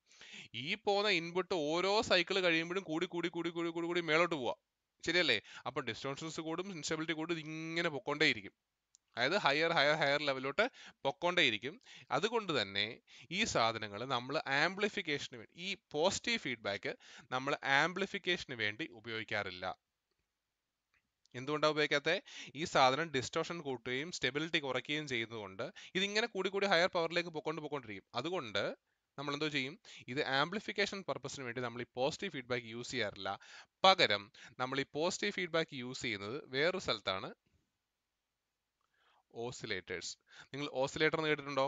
Speaker 1: ഈ പോകുന്ന ഇൻപുട്ട് ഓരോ സൈക്കിൾ കഴിയുമ്പോഴും കൂടി കൂടി കൂടി കൂടി കൂടി കൂടി മേളോട്ട് പോവാം ശരിയല്ലേ അപ്പോൾ ഡിസ്റ്റോൺസൻസ് കൂടും ഇൻസ്റ്റബിലിറ്റി കൂടും ഇങ്ങനെ പൊക്കോണ്ടേയിരിക്കും അതായത് ഹയർ ഹയർ ഹയർ ലെവലിലോട്ട് പൊക്കോണ്ടേയിരിക്കും അതുകൊണ്ട് തന്നെ ഈ സാധനങ്ങൾ നമ്മൾ ആംപ്ലിഫിക്കേഷന് വേണ്ടി ഈ പോസിറ്റീവ് ഫീഡ്ബാക്ക് നമ്മൾ ആംപ്ലിഫിക്കേഷന് വേണ്ടി ഉപയോഗിക്കാറില്ല എന്തുകൊണ്ടാണ് ഉപയോഗിക്കാത്തത് ഈ സാധനം ഡിസ്ട്രോഷൻ കൂട്ടുകയും സ്റ്റെബിലിറ്റി കുറയ്ക്കുകയും ചെയ്യുന്നതുകൊണ്ട് ഇതിങ്ങനെ കൂടി കൂടി ഹയർ പവറിലേക്ക് പോയിക്കൊണ്ട് പോയിക്കൊണ്ടിരിക്കും അതുകൊണ്ട് നമ്മൾ എന്തോ ചെയ്യും ഇത് ആംപ്ലിഫിക്കേഷൻ പർപ്പസിന് വേണ്ടി നമ്മൾ ഈ പോസിറ്റീവ് ഫീഡ്ബാക്ക് യൂസ് ചെയ്യാറില്ല പകരം നമ്മൾ ഈ പോസിറ്റീവ് ഫീഡ്ബാക്ക് യൂസ് ചെയ്യുന്നത് വേറൊരു സ്ഥലത്താണ് ഓസിലേറ്റേഴ്സ് നിങ്ങൾ ഓസിലേറ്റർ എന്ന് കേട്ടിട്ടുണ്ടോ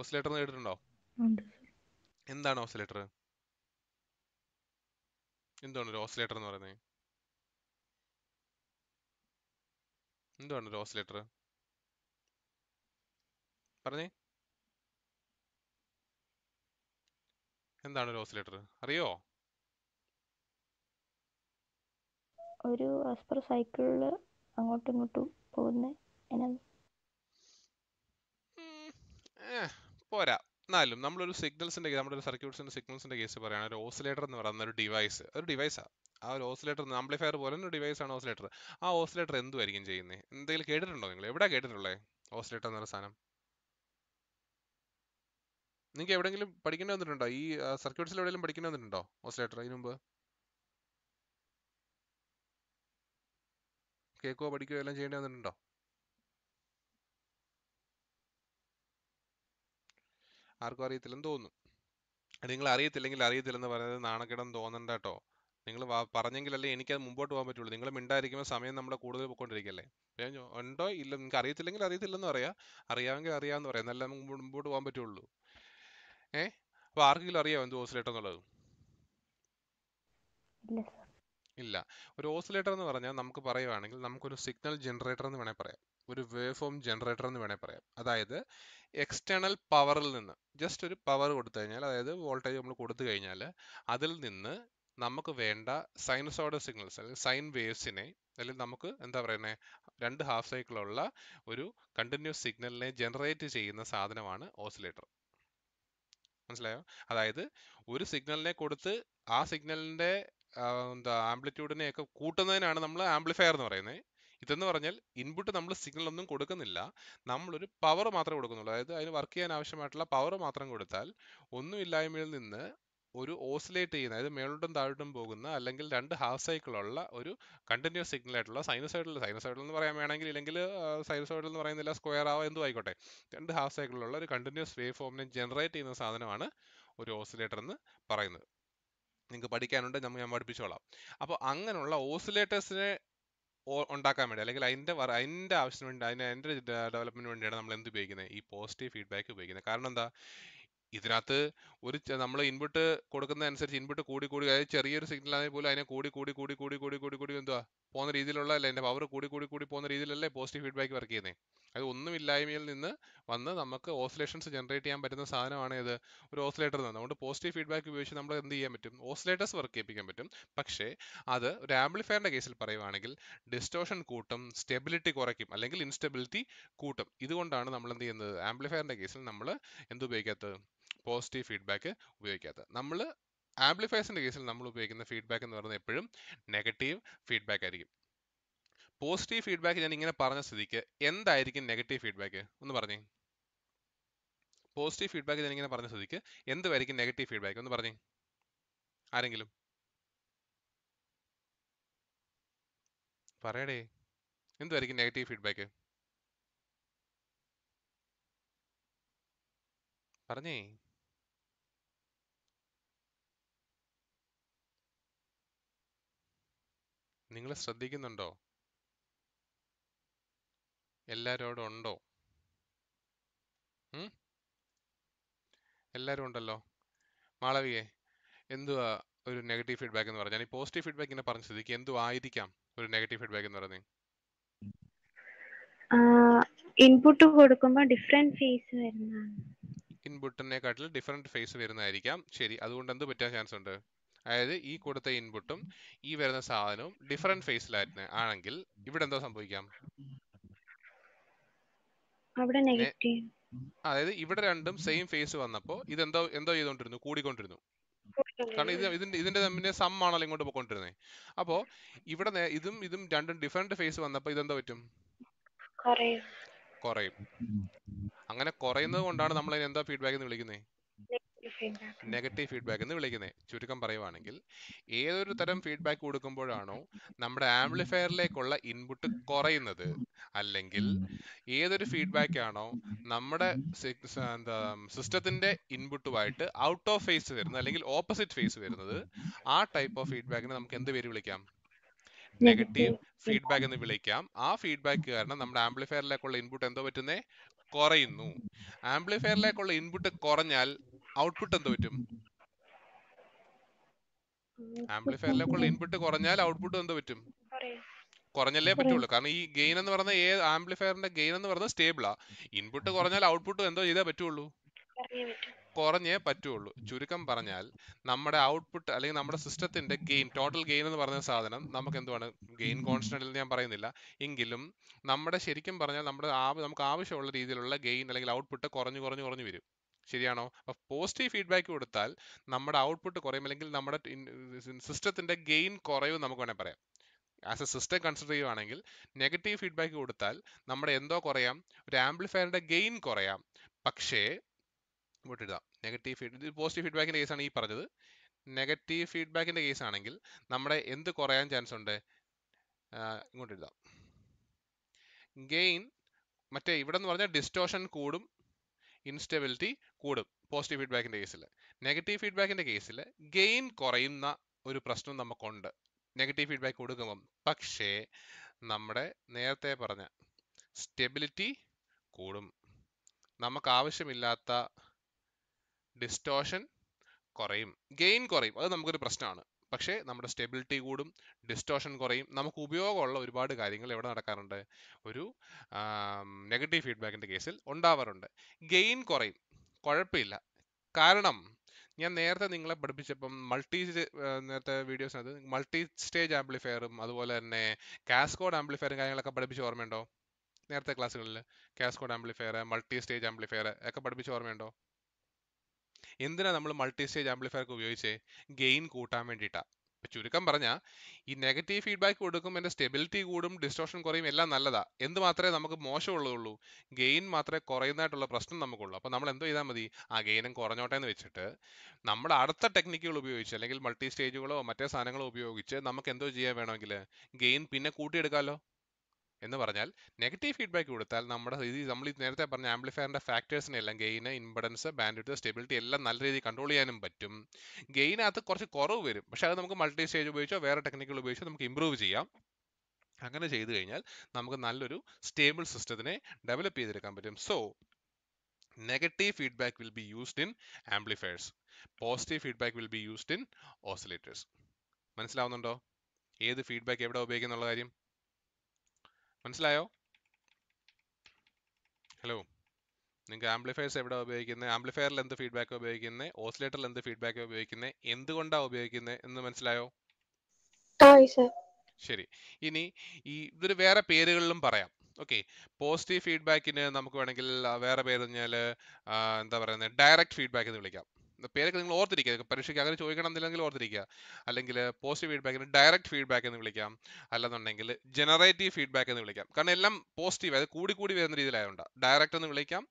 Speaker 1: ഓസിലേറ്റർ എന്ന് കേട്ടിട്ടുണ്ടോ എന്താണ് ഓസിലേറ്റർ എന്താണ് ഒരു ഓസിലേറ്റർ എന്ന് പറയുന്നത് എന്തുവാണ് ഒരു ഓസിലേറ്റർ പറഞ്ഞേ എന്താണ് ഒരു ഓസിലേറ്റർ അറിയോ ഒരു ആസ്പർ സൈക്കിളിൽ അങ്ങോട്ടും ഇങ്ങോട്ടും പോകുന്ന പോരാ എന്നാലും നമ്മളൊരു സിഗ്നൽസിന്റെ നമ്മുടെ ഒരു സർക്യൂട്ട്സിന്റെ സിഗ്നൽസിന്റെ കേസ് പറയുകയാണെങ്കിൽ ഒരു ഓസിലേറ്റർ എന്ന് പറയുന്ന ഒരു ഡിവൈസ് ഒരു ഡിവൈസാണ് ആ ഒരു ഓസിലേറ്റർ ആംപ്ലിഫയർ പോലെ ഒരു ഡിവൈസ് ആണ് ഓസിലേറ്റർ ആ ഓസിലേറ്റർ എന്തുമായിരിക്കും ചെയ്യുന്നത് എന്തെങ്കിലും കേട്ടിട്ടുണ്ടോ നിങ്ങൾ എവിടെ കേട്ടിട്ടുള്ളേ ഓസിലേറ്റർ എന്നൊരു സാധനം നിങ്ങൾക്ക് എവിടെയെങ്കിലും പഠിക്കേണ്ടി വന്നിട്ടുണ്ടോ ഈ സർക്യൂട്ട്സിൽ എവിടെയെങ്കിലും പഠിക്കേണ്ടി വന്നിട്ടുണ്ടോ ഓസിലേറ്റർ അതിനു മുമ്പ് കേൾക്കുകയോ പഠിക്കുകയോ എല്ലാം ചെയ്യേണ്ടി വന്നിട്ടുണ്ടോ ആർക്കും അറിയത്തില്ലെന്ന് തോന്നുന്നു നിങ്ങൾ അറിയത്തില്ലെങ്കിൽ അറിയത്തില്ലെന്ന് പറയുന്നത് നാണക്കിടം തോന്നണ്ട കേട്ടോ നിങ്ങൾ പറഞ്ഞെങ്കിലല്ലേ എനിക്കത് മുമ്പോട്ട് പോകാൻ പറ്റുള്ളൂ നിങ്ങൾ മിണ്ടായിരിക്കുമ്പോൾ സമയം നമ്മൾ കൂടുതൽ പോയിക്കൊണ്ടിരിക്കല്ലേ ഉണ്ടോ ഇല്ല നിങ്ങൾക്ക് അറിയത്തില്ലെങ്കിൽ അറിയത്തില്ലെന്ന് പറയാം അറിയാമെങ്കിൽ അറിയാമെന്ന് പറയാം നല്ല മുമ്പോട്ട് പോകാൻ പറ്റുള്ളൂ ഏ അപ്പോൾ ആർക്കെങ്കിലും അറിയാമോ എന്ത് ഓസിലേറ്റർ എന്നുള്ളത് ഇല്ല ഒരു ഓസിലേറ്റർ എന്ന് പറഞ്ഞാൽ നമുക്ക് പറയുവാണെങ്കിൽ നമുക്കൊരു സിഗ്നൽ ജനറേറ്റർ എന്ന് വേണേൽ പറയാം ഒരു വേവ് ഫോം ജനറേറ്റർ എന്ന് വേണേൽ പറയാം അതായത് എക്സ്റ്റേണൽ പവറിൽ നിന്ന് ജസ്റ്റ് ഒരു പവർ കൊടുത്തു കഴിഞ്ഞാൽ അതായത് വോൾട്ടേജ് നമ്മൾ കൊടുത്തു കഴിഞ്ഞാൽ അതിൽ നിന്ന് നമുക്ക് വേണ്ട സൈനസോഡൽ സിഗ്നൽസ് അല്ലെങ്കിൽ സൈൻ വേവ്സിനെ അല്ലെങ്കിൽ നമുക്ക് എന്താ പറയുന്നത് രണ്ട് ഹാഫ് സൈക്കിളുള്ള ഒരു കണ്ടിന്യൂസ് സിഗ്നലിനെ ജനറേറ്റ് ചെയ്യുന്ന സാധനമാണ് ഓസിലേറ്റർ മനസ്സിലായോ അതായത് ഒരു സിഗ്നലിനെ കൊടുത്ത് ആ സിഗ്നലിൻ്റെ എന്താ ആംപ്ലിറ്റ്യൂഡിനെ ഒക്കെ കൂട്ടുന്നതിനാണ് നമ്മൾ ആംപ്ലിഫയർ എന്ന് പറയുന്നത് ഇതെന്ന് പറഞ്ഞാൽ ഇൻപുട്ട് നമ്മൾ സിഗ്നൽ ഒന്നും കൊടുക്കുന്നില്ല നമ്മളൊരു പവർ മാത്രമേ കൊടുക്കുന്നുള്ളൂ അതായത് അതിന് വർക്ക് ചെയ്യാൻ ആവശ്യമായിട്ടുള്ള പവർ മാത്രം കൊടുത്താൽ ഒന്നുമില്ലായ്മയിൽ നിന്ന് ഒരു ഓസിലേറ്റ് ചെയ്യുന്ന അതായത് മേളോട്ടും താഴോട്ടും പോകുന്ന അല്ലെങ്കിൽ രണ്ട് ഹാഫ് സൈക്കിളുള്ള ഒരു കണ്ടിന്യൂസ് സിഗ്നൽ ആയിട്ടുള്ള സൈനസോയിഡൽ സൈനസോയിഡൽ എന്ന് പറയാൻ വേണമെങ്കിൽ ഇല്ലെങ്കിൽ സൈനസോയിഡൽ എന്ന് പറയുന്നില്ല സ്ക്വയർ ആവോ എന്തും ആയിക്കോട്ടെ രണ്ട് ഹാഫ് സൈക്കിളുള്ള ഒരു കണ്ടിന്യൂസ് വേവ് ഫോമിനെ ജനറേറ്റ് ചെയ്യുന്ന സാധനമാണ് ഒരു ഓസിലേറ്റർ എന്ന് പറയുന്നത് നിങ്ങൾക്ക് പഠിക്കാനുണ്ട് നമ്മൾ ഞാൻ പഠിപ്പിച്ചോളാം അപ്പോൾ അങ്ങനെയുള്ള ഓസിലേറ്റേഴ്സിനെ ഉണ്ടാക്കാൻ വേണ്ടി അല്ലെങ്കിൽ അതിൻ്റെ അതിൻ്റെ ആവശ്യത്തിന് വേണ്ടി അതിന് അതിൻ്റെ ഡെവലപ്മെൻറ്റിന് വേണ്ടിയാണ് നമ്മൾ എന്ത് ഉപയോഗിക്കുന്നത് ഈ പോസിറ്റീവ് ഫീഡ്ബാക്ക് ഉപയോഗിക്കുന്നത് കാരണം എന്താ ഇതിനകത്ത് ഒരു നമ്മൾ ഇൻപുട്ട് കൊടുക്കുന്നതനുസരിച്ച് ഇൻപുട്ട് കൂടി കൂടി അതായത് ചെറിയൊരു സിഗ്നൽ ആണെങ്കിൽ പോലും അതിനെ കൂടി കൂടി കൂടി കൂടി കൂടി കൂടി കൂടി എന്തുവാ പോകുന്ന രീതിയിലുള്ള അല്ല എൻ്റെ പവർ കൂടി കൂടി കൂടി പോകുന്ന രീതിയിലല്ലേ പോസിറ്റീവ് ഫീഡ്ബാക്ക് വർക്ക് ചെയ്യുന്നത് അത് ഇല്ലായ്മയിൽ നിന്ന് വന്ന് നമുക്ക് ഓസിലേഷൻസ് ജനറേറ്റ് ചെയ്യാൻ പറ്റുന്ന സാധനമാണ് ഇത് ഒരു ഓസിലേറ്റർ നിന്ന് അതുകൊണ്ട് പോസിറ്റീവ് ഫീഡ്ബാക്ക് ഉപയോഗിച്ച് നമ്മൾ എന്ത് ചെയ്യാൻ പറ്റും ഓസിലേറ്റേഴ്സ് വർക്ക് ചെയ്യിപ്പിക്കാൻ പറ്റും പക്ഷേ അത് ഒരു ആംപ്ലിഫയറിൻ്റെ കേസിൽ പറയുവാണെങ്കിൽ ഡിസ്റ്റോഷൻ കൂട്ടും സ്റ്റെബിലിറ്റി കുറയ്ക്കും അല്ലെങ്കിൽ ഇൻസ്റ്റെബിലിറ്റി കൂട്ടും ഇതുകൊണ്ടാണ് നമ്മൾ എന്ത് ചെയ്യുന്നത് ആംപ്ലിഫയറിൻ്റെ കേസിൽ നമ്മൾ എന്ത് ഉപയോഗിക്കാത്തത് പോസിറ്റീവ് ഫീഡ്ബാക്ക് ഉപയോഗിക്കാത്തത് നമ്മൾ ആംപ്ലിഫൈസിൻ്റെ കേസിൽ നമ്മൾ ഉപയോഗിക്കുന്ന ഫീഡ്ബാക്ക് എന്ന് പറയുന്നത് എപ്പോഴും നെഗറ്റീവ് ഫീഡ്ബാക്ക് ആയിരിക്കും പോസിറ്റീവ് ഫീഡ്ബാക്ക് ഞാൻ ഇങ്ങനെ പറഞ്ഞ സ്ഥിതിക്ക് എന്തായിരിക്കും നെഗറ്റീവ് ഫീഡ്ബാക്ക് ഒന്ന് പറഞ്ഞേ പോസിറ്റീവ് ഫീഡ്ബാക്ക് ഞാൻ ഇങ്ങനെ പറഞ്ഞ സ്ഥിതിക്ക് എന്തുമായിരിക്കും നെഗറ്റീവ് ഫീഡ്ബാക്ക് ഒന്ന് പറഞ്ഞേ ആരെങ്കിലും പറയടേ എന്തുമായിരിക്കും നെഗറ്റീവ് ഫീഡ്ബാക്ക് പറഞ്ഞേ നിങ്ങൾ ശ്രദ്ധിക്കുന്നുണ്ടോ എല്ലാവരോടും ഉണ്ടോ എല്ലാവരും ഉണ്ടല്ലോ മാളവിയെ എന്തുവാ ഒരു നെഗറ്റീവ് ഫീഡ്ബാക്ക് എന്ന് പറഞ്ഞാൽ ഈ പോസിറ്റീവ് ഫീഡ്ബാക്ക് ഇങ്ങനെ പറഞ്ഞു ശ്രദ്ധിക്കുക എന്തു ആയിരിക്കാം ഒരു നെഗറ്റീവ് ഫീഡ്ബാക്ക് എന്ന് പറഞ്ഞു ഇൻപുട്ട് കൊടുക്കുമ്പോൾ ഡിഫറെന്റ് ഫേസ് വരുന്ന ഇൻപുട്ടിനെക്കാട്ടിൽ ഡിഫറെന്റ് ഫേസ് വരുന്നതായിരിക്കാം ശരി അതുകൊണ്ട് എന്ത് പറ്റാൻ ചാൻസ് ഉണ്ട് അതായത് ഈ കൊടുത്ത ഇൻപുട്ടും ഈ വരുന്ന സാധനവും ഡിഫറെന്റ് ഫേസിലായിരുന്നു ആണെങ്കിൽ ഇവിടെ എന്തോ സംഭവിക്കാം അതായത് ഇവിടെ രണ്ടും സെയിം ഫേസ് വന്നപ്പോ ഇത് എന്തോ ചെയ്തോണ്ടിരുന്നു കൂടിക്കൊണ്ടിരുന്നു കാരണം ഇത് ഇതിന്റെ ഇതിന്റെ തമ്മിൽ സം ആണല്ലോ ഇങ്ങോട്ട് പോയിക്കൊണ്ടിരുന്നത് അപ്പോ ഇവിടെ ഇതും ഇതും രണ്ടും ഡിഫറെന്റ് ഫേസ് വന്നപ്പോ ഇതെന്താ പറ്റും കുറയും അങ്ങനെ കുറയുന്നത് കൊണ്ടാണ് നമ്മൾ എന്താ ഫീഡ്ബാക്ക് എന്ന് വിളിക്കുന്നത് നെഗറ്റീവ് ഫീഡ്ബാക്ക് എന്ന് വിളിക്കുന്നത് ചുരുക്കം പറയുവാണെങ്കിൽ ഏതൊരു തരം ഫീഡ്ബാക്ക് കൊടുക്കുമ്പോഴാണോ നമ്മുടെ ആംപ്ലിഫയറിലേക്കുള്ള ഇൻപുട്ട് കുറയുന്നത് അല്ലെങ്കിൽ ഏതൊരു ഫീഡ്ബാക്ക് ആണോ നമ്മുടെ എന്താ സിസ്റ്റത്തിന്റെ ഇൻപുട്ടുമായിട്ട് ഔട്ട് ഓഫ് ഫേസ് വരുന്നത് അല്ലെങ്കിൽ ഓപ്പോസിറ്റ് ഫേസ് വരുന്നത് ആ ടൈപ്പ് ഓഫ് ഫീഡ്ബാക്കിനെ നമുക്ക് എന്ത് പേര് വിളിക്കാം നെഗറ്റീവ് ഫീഡ്ബാക്ക് എന്ന് വിളിക്കാം ആ ഫീഡ്ബാക്ക് കാരണം നമ്മുടെ ആംപ്ലിഫയറിലേക്കുള്ള ഇൻപുട്ട് എന്തോ പറ്റുന്നേ കുറയുന്നു ആംപ്ലിഫയറിലേക്കുള്ള ഇൻപുട്ട് കുറഞ്ഞാൽ ഔട്ട്പുട്ട് എന്ത് പറ്റും ആംപ്ലിഫയറിലേക്കുള്ള ഇൻപുട്ട് കുറഞ്ഞാൽ ഔട്ട്പുട്ട് എന്ത് പറ്റും കുറഞ്ഞല്ലേ പറ്റുള്ളൂ കാരണം ഈ ഗെയിൻ എന്ന് പറഞ്ഞ ഏ ആംപ്ലിഫയറിന്റെ ഗെയിൻ എന്ന് പറഞ്ഞാൽ സ്റ്റേബിളാ ഇൻപുട്ട് കുറഞ്ഞാൽ ഔട്ട്പുട്ട് എന്തോ ചെയ്തേ പറ്റുള്ളൂ കുറഞ്ഞേ പറ്റുള്ളൂ ചുരുക്കം പറഞ്ഞാൽ നമ്മുടെ ഔട്ട്പുട്ട് അല്ലെങ്കിൽ നമ്മുടെ സിസ്റ്റത്തിന്റെ ഗെയിൻ ടോട്ടൽ ഗെയിൻ എന്ന് പറഞ്ഞ സാധനം നമുക്ക് എന്തുവാണ് ഗെയിൻ കോൺസ്റ്റന്റ് ഞാൻ പറയുന്നില്ല എങ്കിലും നമ്മുടെ ശരിക്കും പറഞ്ഞാൽ നമ്മുടെ നമുക്ക് ആവശ്യമുള്ള രീതിയിലുള്ള ഗെയിൻ അല്ലെങ്കിൽ ഔട്ട്പുട്ട് കുറഞ്ഞു കുറഞ്ഞു കുറഞ്ഞു വരും ശരിയാണോ അപ്പോൾ പോസിറ്റീവ് ഫീഡ്ബാക്ക് കൊടുത്താൽ നമ്മുടെ ഔട്ട്പുട്ട് കുറയും അല്ലെങ്കിൽ നമ്മുടെ സിസ്റ്റത്തിൻ്റെ ഗെയിൻ കുറയും നമുക്ക് വേണേൽ പറയാം ആസ് എ സിസ്റ്റം കൺസിഡർ ചെയ്യുവാണെങ്കിൽ നെഗറ്റീവ് ഫീഡ്ബാക്ക് കൊടുത്താൽ നമ്മുടെ എന്തോ കുറയാം ഒരു ആംപ്ലിഫയറിൻ്റെ ഗെയിൻ കുറയാം പക്ഷേ ഇങ്ങോട്ട് നെഗറ്റീവ് ഫീഡ് പോസിറ്റീവ് ഫീഡ്ബാക്കിൻ്റെ കേസാണ് ഈ പറഞ്ഞത് നെഗറ്റീവ് ഫീഡ്ബാക്കിൻ്റെ കേസാണെങ്കിൽ നമ്മുടെ എന്ത് കുറയാൻ ചാൻസ് ഉണ്ട് ഇങ്ങോട്ട് ഗെയിൻ മറ്റേ ഇവിടെ എന്ന് പറഞ്ഞാൽ ഡിസ്റ്റോഷൻ കൂടും ഇൻസ്റ്റെബിലിറ്റി കൂടും പോസിറ്റീവ് ഫീഡ്ബാക്കിൻ്റെ കേസിൽ നെഗറ്റീവ് ഫീഡ്ബാക്കിൻ്റെ കേസിൽ ഗെയിൻ കുറയുന്ന ഒരു പ്രശ്നം നമുക്കുണ്ട് നെഗറ്റീവ് ഫീഡ്ബാക്ക് കൊടുക്കുമ്പം പക്ഷേ നമ്മുടെ നേരത്തെ പറഞ്ഞ സ്റ്റെബിലിറ്റി കൂടും നമുക്ക് ആവശ്യമില്ലാത്ത ഡിസ്റ്റോഷൻ കുറയും ഗെയിൻ കുറയും അത് നമുക്കൊരു പ്രശ്നമാണ് പക്ഷേ നമ്മുടെ സ്റ്റെബിലിറ്റി കൂടും ഡിസ്റ്റോഷൻ കുറയും നമുക്ക് ഉപയോഗമുള്ള ഒരുപാട് കാര്യങ്ങൾ എവിടെ നടക്കാറുണ്ട് ഒരു നെഗറ്റീവ് ഫീഡ്ബാക്കിൻ്റെ കേസിൽ ഉണ്ടാവാറുണ്ട് ഗെയിൻ കുറയും കുഴപ്പമില്ല കാരണം ഞാൻ നേരത്തെ നിങ്ങളെ പഠിപ്പിച്ചപ്പം മൾട്ടി നേരത്തെ വീഡിയോസിനകത്ത് മൾട്ടി സ്റ്റേജ് ആംപ്ലിഫയറും അതുപോലെ തന്നെ കാസ്കോഡ് ആംപ്ലിഫയറും കാര്യങ്ങളൊക്കെ പഠിപ്പിച്ച് ഓർമ്മയുണ്ടോ നേരത്തെ ക്ലാസ്സുകളിൽ cascode amplifier multi stage amplifier ഒക്കെ പഠിപ്പിച്ച് ഓർമ്മയുണ്ടോ എന്തിനാ നമ്മൾ മൾട്ടി സ്റ്റേജ് ആംപ്ലിഫയർ ഒക്കെ ഉപയോഗിച്ച് ഗെയിൻ കൂട്ടാൻ വേണ്ടിയിട്ടാണ് ചുരുക്കം പറഞ്ഞാൽ ഈ നെഗറ്റീവ് ഫീഡ്ബാക്ക് കൊടുക്കും എൻ്റെ സ്റ്റെബിലിറ്റി കൂടും ഡിസ്ട്രോഷൻ കുറയും എല്ലാം നല്ലതാ എന്ത് മാത്രമേ നമുക്ക് മോശമുള്ളൂ ഗെയിൻ മാത്രമേ കുറയുന്നതായിട്ടുള്ള പ്രശ്നം നമുക്കുള്ളൂ അപ്പോൾ നമ്മൾ എന്തോ ചെയ്താൽ മതി ആ ഗെയിനും കുറഞ്ഞോട്ടെ എന്ന് വെച്ചിട്ട് നമ്മുടെ അടുത്ത ടെക്നിക്കുകൾ ഉപയോഗിച്ച് അല്ലെങ്കിൽ മൾട്ടി സ്റ്റേജുകളോ മറ്റേ സാധനങ്ങളോ ഉപയോഗിച്ച് നമുക്ക് എന്തോ ചെയ്യാൻ വേണമെങ്കിൽ ഗെയിൻ പിന്നെ കൂട്ടിയെടുക്കാമല്ലോ എന്ന് പറഞ്ഞാൽ നെഗറ്റീവ് ഫീഡ്ബാക്ക് കൊടുത്താൽ നമ്മുടെ ഇത് നമ്മൾ നേരത്തെ പറഞ്ഞ ആംപ്ലിഫയറിൻ്റെ ഫാക്ടേഴ്സിനെ എല്ലാം ഗെയിന് ഇമ്പഡൻസ് ബാൻഡിറ്റ് സ്റ്റെബിലിറ്റി എല്ലാം നല്ല രീതിയിൽ കൺട്രോൾ ചെയ്യാനും പറ്റും ഗെയിനകത്ത് കുറച്ച് കുറവ് വരും പക്ഷേ അത് നമുക്ക് മൾട്ടി സ്റ്റേജ് ഉപയോഗിച്ചോ വേറെ ടെക്നിക്കുകൾ ഉപയോഗിച്ചോ നമുക്ക് ഇമ്പ്രൂവ് ചെയ്യാം അങ്ങനെ ചെയ്തു കഴിഞ്ഞാൽ നമുക്ക് നല്ലൊരു സ്റ്റേബിൾ സിസ്റ്റത്തിനെ ഡെവലപ്പ് ചെയ്തെടുക്കാൻ പറ്റും so negative feedback will be used in amplifiers positive feedback will be used in oscillators മനസ്സിലാവുന്നുണ്ടോ ഏത് ഫീഡ്ബാക്ക് എവിടെ ഉപയോഗിക്കുന്നുള്ള കാര്യം മനസ്സിലായോ ഹലോ നിങ്ങൾക്ക് ആംപ്ലിഫയർസ് എവിടെ ഉപയോഗിക്കുന്നത് ആംപ്ലിഫയറിൽ എന്ത് ഫീഡ്ബാക്ക് ഉപയോഗിക്കുന്നത് ഓസിലേറ്ററിൽ എന്ത് ഫീഡ്ബാക്ക് ഉപയോഗിക്കുന്നത് എന്തുകൊണ്ടാണ് ഉപയോഗിക്കുന്നത് എന്ന് മനസ്സിലായോ ശരി ഇനി ഈ ഇതൊരു വേറെ പേരുകളിലും പറയാം ഓക്കെ പോസിറ്റീവ് ഫീഡ്ബാക്കിന് നമുക്ക് വേണമെങ്കിൽ വേറെ പേര് പറഞ്ഞാൽ എന്താ പറയുന്നത് ഡയറക്റ്റ് ഫീഡ്ബാക്ക് എന്ന് വിളിക്കാം പേരൊക്കെ നിങ്ങൾ ഓർത്തിരിക്കുക പരീക്ഷയ്ക്ക് അങ്ങനെ ചോദിക്കണം എന്നില്ലെങ്കിൽ ഓർത്തിരിക്കുക അല്ലെങ്കിൽ പോസിറ്റീവ് ഫീഡ്ബാക്കിന് ഡയറക്റ്റ് ഫീഡ്ബാക്ക് എന്ന് വിളിക്കാം അല്ലെന്നുണ്ടെങ്കിൽ ജനറേറ്റീവ് ഫീഡ്ബാക്ക് എന്ന് വിളിക്കാം കാരണം എല്ലാം പോസിറ്റീവ് അതായത് കൂടി കൂടി വരുന്ന രീതിയിലായതുകൊണ്ട് ഡയറക്റ്റ് എന്ന് വിളിക്കാം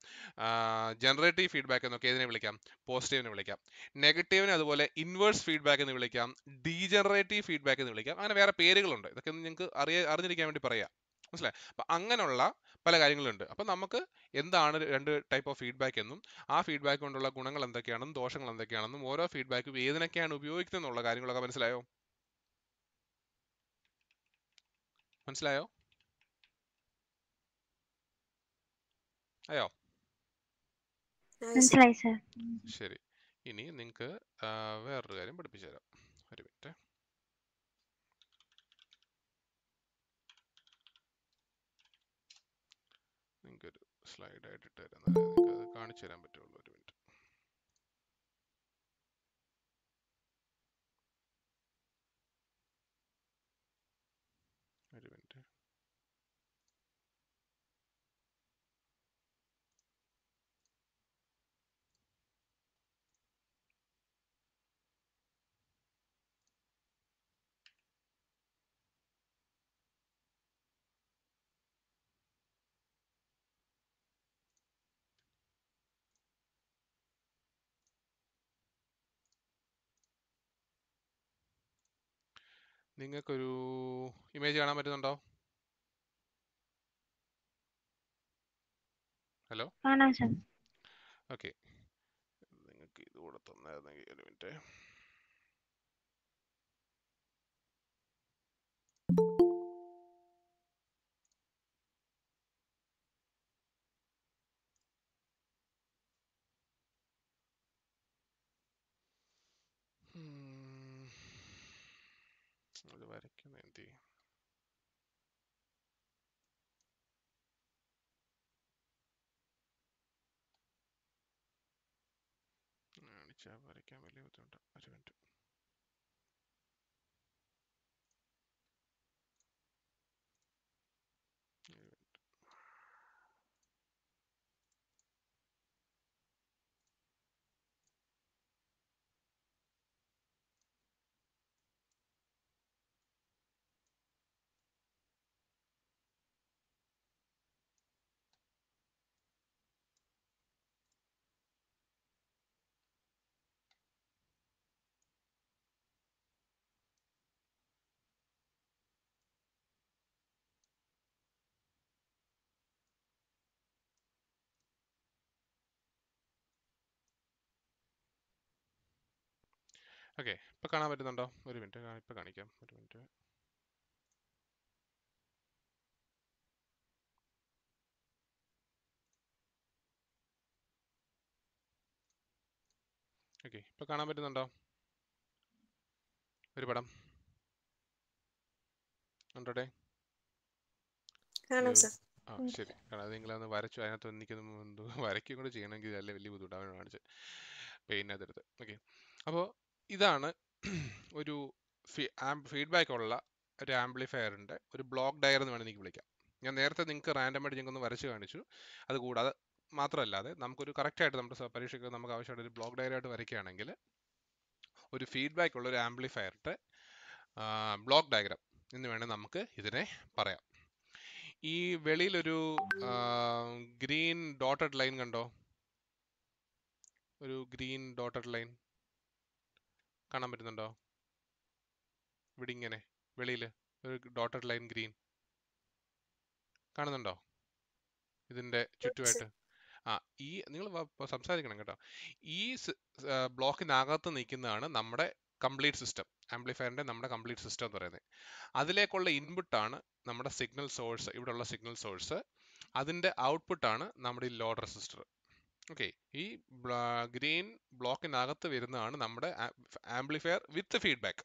Speaker 1: ജനറേറ്റീവ് ഫീഡ്ബാക്ക് എന്നൊക്കെ ഇതിനെ വിളിക്കാം പോസിറ്റീവിനെ വിളിക്കാം നെഗറ്റീവിനെ അതുപോലെ ഇൻവേഴ്സ് ഫീഡ്ബാക്ക് എന്ന് വിളിക്കാം ഡീജനറേറ്റീവ് ഫീഡ്ബാക്ക് എന്ന് വിളിക്കാം അങ്ങനെ വേറെ പേരുകളുണ്ട് ഇതൊക്കെ നിങ്ങൾക്ക് അറിയ അറിഞ്ഞിരിക്കാൻ വേണ്ടി പറയാം മനസ്സിലായി അപ്പം അങ്ങനെയുള്ള പല കാര്യങ്ങളുണ്ട് അപ്പം നമുക്ക് എന്താണ് രണ്ട് ടൈപ്പ് ഓഫ് ഫീഡ്ബാക്ക് എന്നും ആ ഫീഡ്ബാക്ക് കൊണ്ടുള്ള ഗുണങ്ങൾ എന്തൊക്കെയാണെന്നും ദോഷങ്ങൾ എന്തൊക്കെയാണെന്നും ഓരോ ഫീഡ്ബാക്കും ഏതിനൊക്കെയാണ് ഉപയോഗിക്കുന്നത് എന്നുള്ള കാര്യങ്ങളൊക്കെ മനസ്സിലായോ മനസ്സിലായോ അയോ ശരി ഇനി നിങ്ങൾക്ക് വേറൊരു കാര്യം പഠിപ്പിച്ചു തരാം ഒരു മിനിറ്റ് സ്ലൈഡ് ആയിട്ട് തരുന്നത് കാണിച്ചു തരാൻ പറ്റുള്ളൂ നിങ്ങൾക്കൊരു ഇമേജ് കാണാൻ പറ്റുന്നുണ്ടോ ഹലോ ഓക്കെ നിങ്ങൾക്ക് ഇതുകൂടെ തന്നായിരുന്നെങ്കിൽ ഒരു മിനിറ്റ് ചായ വരയ്ക്കാൻ വലിയ ബുദ്ധിമുട്ടാ. ഒരു മിനുറ്റ് ഓക്കെ ഇപ്പം കാണാൻ പറ്റുന്നുണ്ടോ ഒരു മിനിറ്റ് ഇപ്പം കാണിക്കാം ഒരു മിനിറ്റ് ഓക്കെ ഇപ്പം കാണാൻ പറ്റുന്നുണ്ടോ ഒരു പടം ഉണ്ടോടെ ആ ശരി കാരണം അത് നിങ്ങളൊന്ന് വരച്ചു അതിനകത്ത് എനിക്കൊന്ന് വരയ്ക്കും കൂടെ ചെയ്യണമെങ്കിൽ അല്ലേ വലിയ ബുദ്ധിമുട്ടാണ് കാണിച്ചത് പെയിനകത്തെടുത്ത് ഓക്കെ അപ്പോൾ ഇതാണ് ഒരു ഫീഡ്ബാക്ക് ഉള്ള ഒരു ആംപ്ലിഫയറിൻ്റെ ഒരു ബ്ലോക്ക് ഡയർ എന്ന് വേണമെങ്കിൽ വിളിക്കാം ഞാൻ നേരത്തെ നിങ്ങൾക്ക് റാൻഡമായിട്ട് ഒന്ന് വരച്ച് കാണിച്ചു അതുകൂടാതെ മാത്രമല്ലാതെ നമുക്കൊരു കറക്റ്റായിട്ട് നമ്മുടെ പരീക്ഷയ്ക്ക് നമുക്ക് ആവശ്യമായിട്ട് ഒരു ബ്ലോക്ക് ഡയറായിട്ട് വരയ്ക്കുകയാണെങ്കിൽ ഒരു ഫീഡ്ബാക്ക് ഉള്ള ഒരു ആംപ്ലിഫയറിൻ്റെ ബ്ലോക്ക് ഡയഗ്രാം എന്ന് വേണേൽ നമുക്ക് ഇതിനെ പറയാം ഈ വെളിയിലൊരു ഗ്രീൻ ഡോട്ടഡ് ലൈൻ കണ്ടോ ഒരു ഗ്രീൻ ഡോട്ടഡ് ലൈൻ കാണാൻ പറ്റുന്നുണ്ടോ ഇവിടെ ഇങ്ങനെ വെളിയിൽ ഒരു ഡോട്ടഡ് ലൈൻ ഗ്രീൻ കാണുന്നുണ്ടോ ഇതിന്റെ ചുറ്റുമായിട്ട് ആ ഈ നിങ്ങൾ സംസാരിക്കണം കേട്ടോ ഈ ബ്ലോക്കിനകത്ത് നിൽക്കുന്നതാണ് നമ്മുടെ കംപ്ലീറ്റ് സിസ്റ്റം ആംപ്ലിഫയറിന്റെ നമ്മുടെ കംപ്ലീറ്റ് സിസ്റ്റം എന്ന് പറയുന്നത് അതിലേക്കുള്ള ഇൻപുട്ടാണ് നമ്മുടെ സിഗ്നൽ സോഴ്സ് ഇവിടെയുള്ള സിഗ്നൽ സോഴ്സ് അതിന്റെ ഔട്ട്പുട്ടാണ് നമ്മുടെ ഈ ലോഡ് റെസിസ്റ്റർ ഓക്കെ ഈ ഗ്രീൻ ബ്ലോക്കിനകത്ത് വരുന്നതാണ് നമ്മുടെ ആംപ്ലിഫയർ വിത്ത് ഫീഡ്ബാക്ക്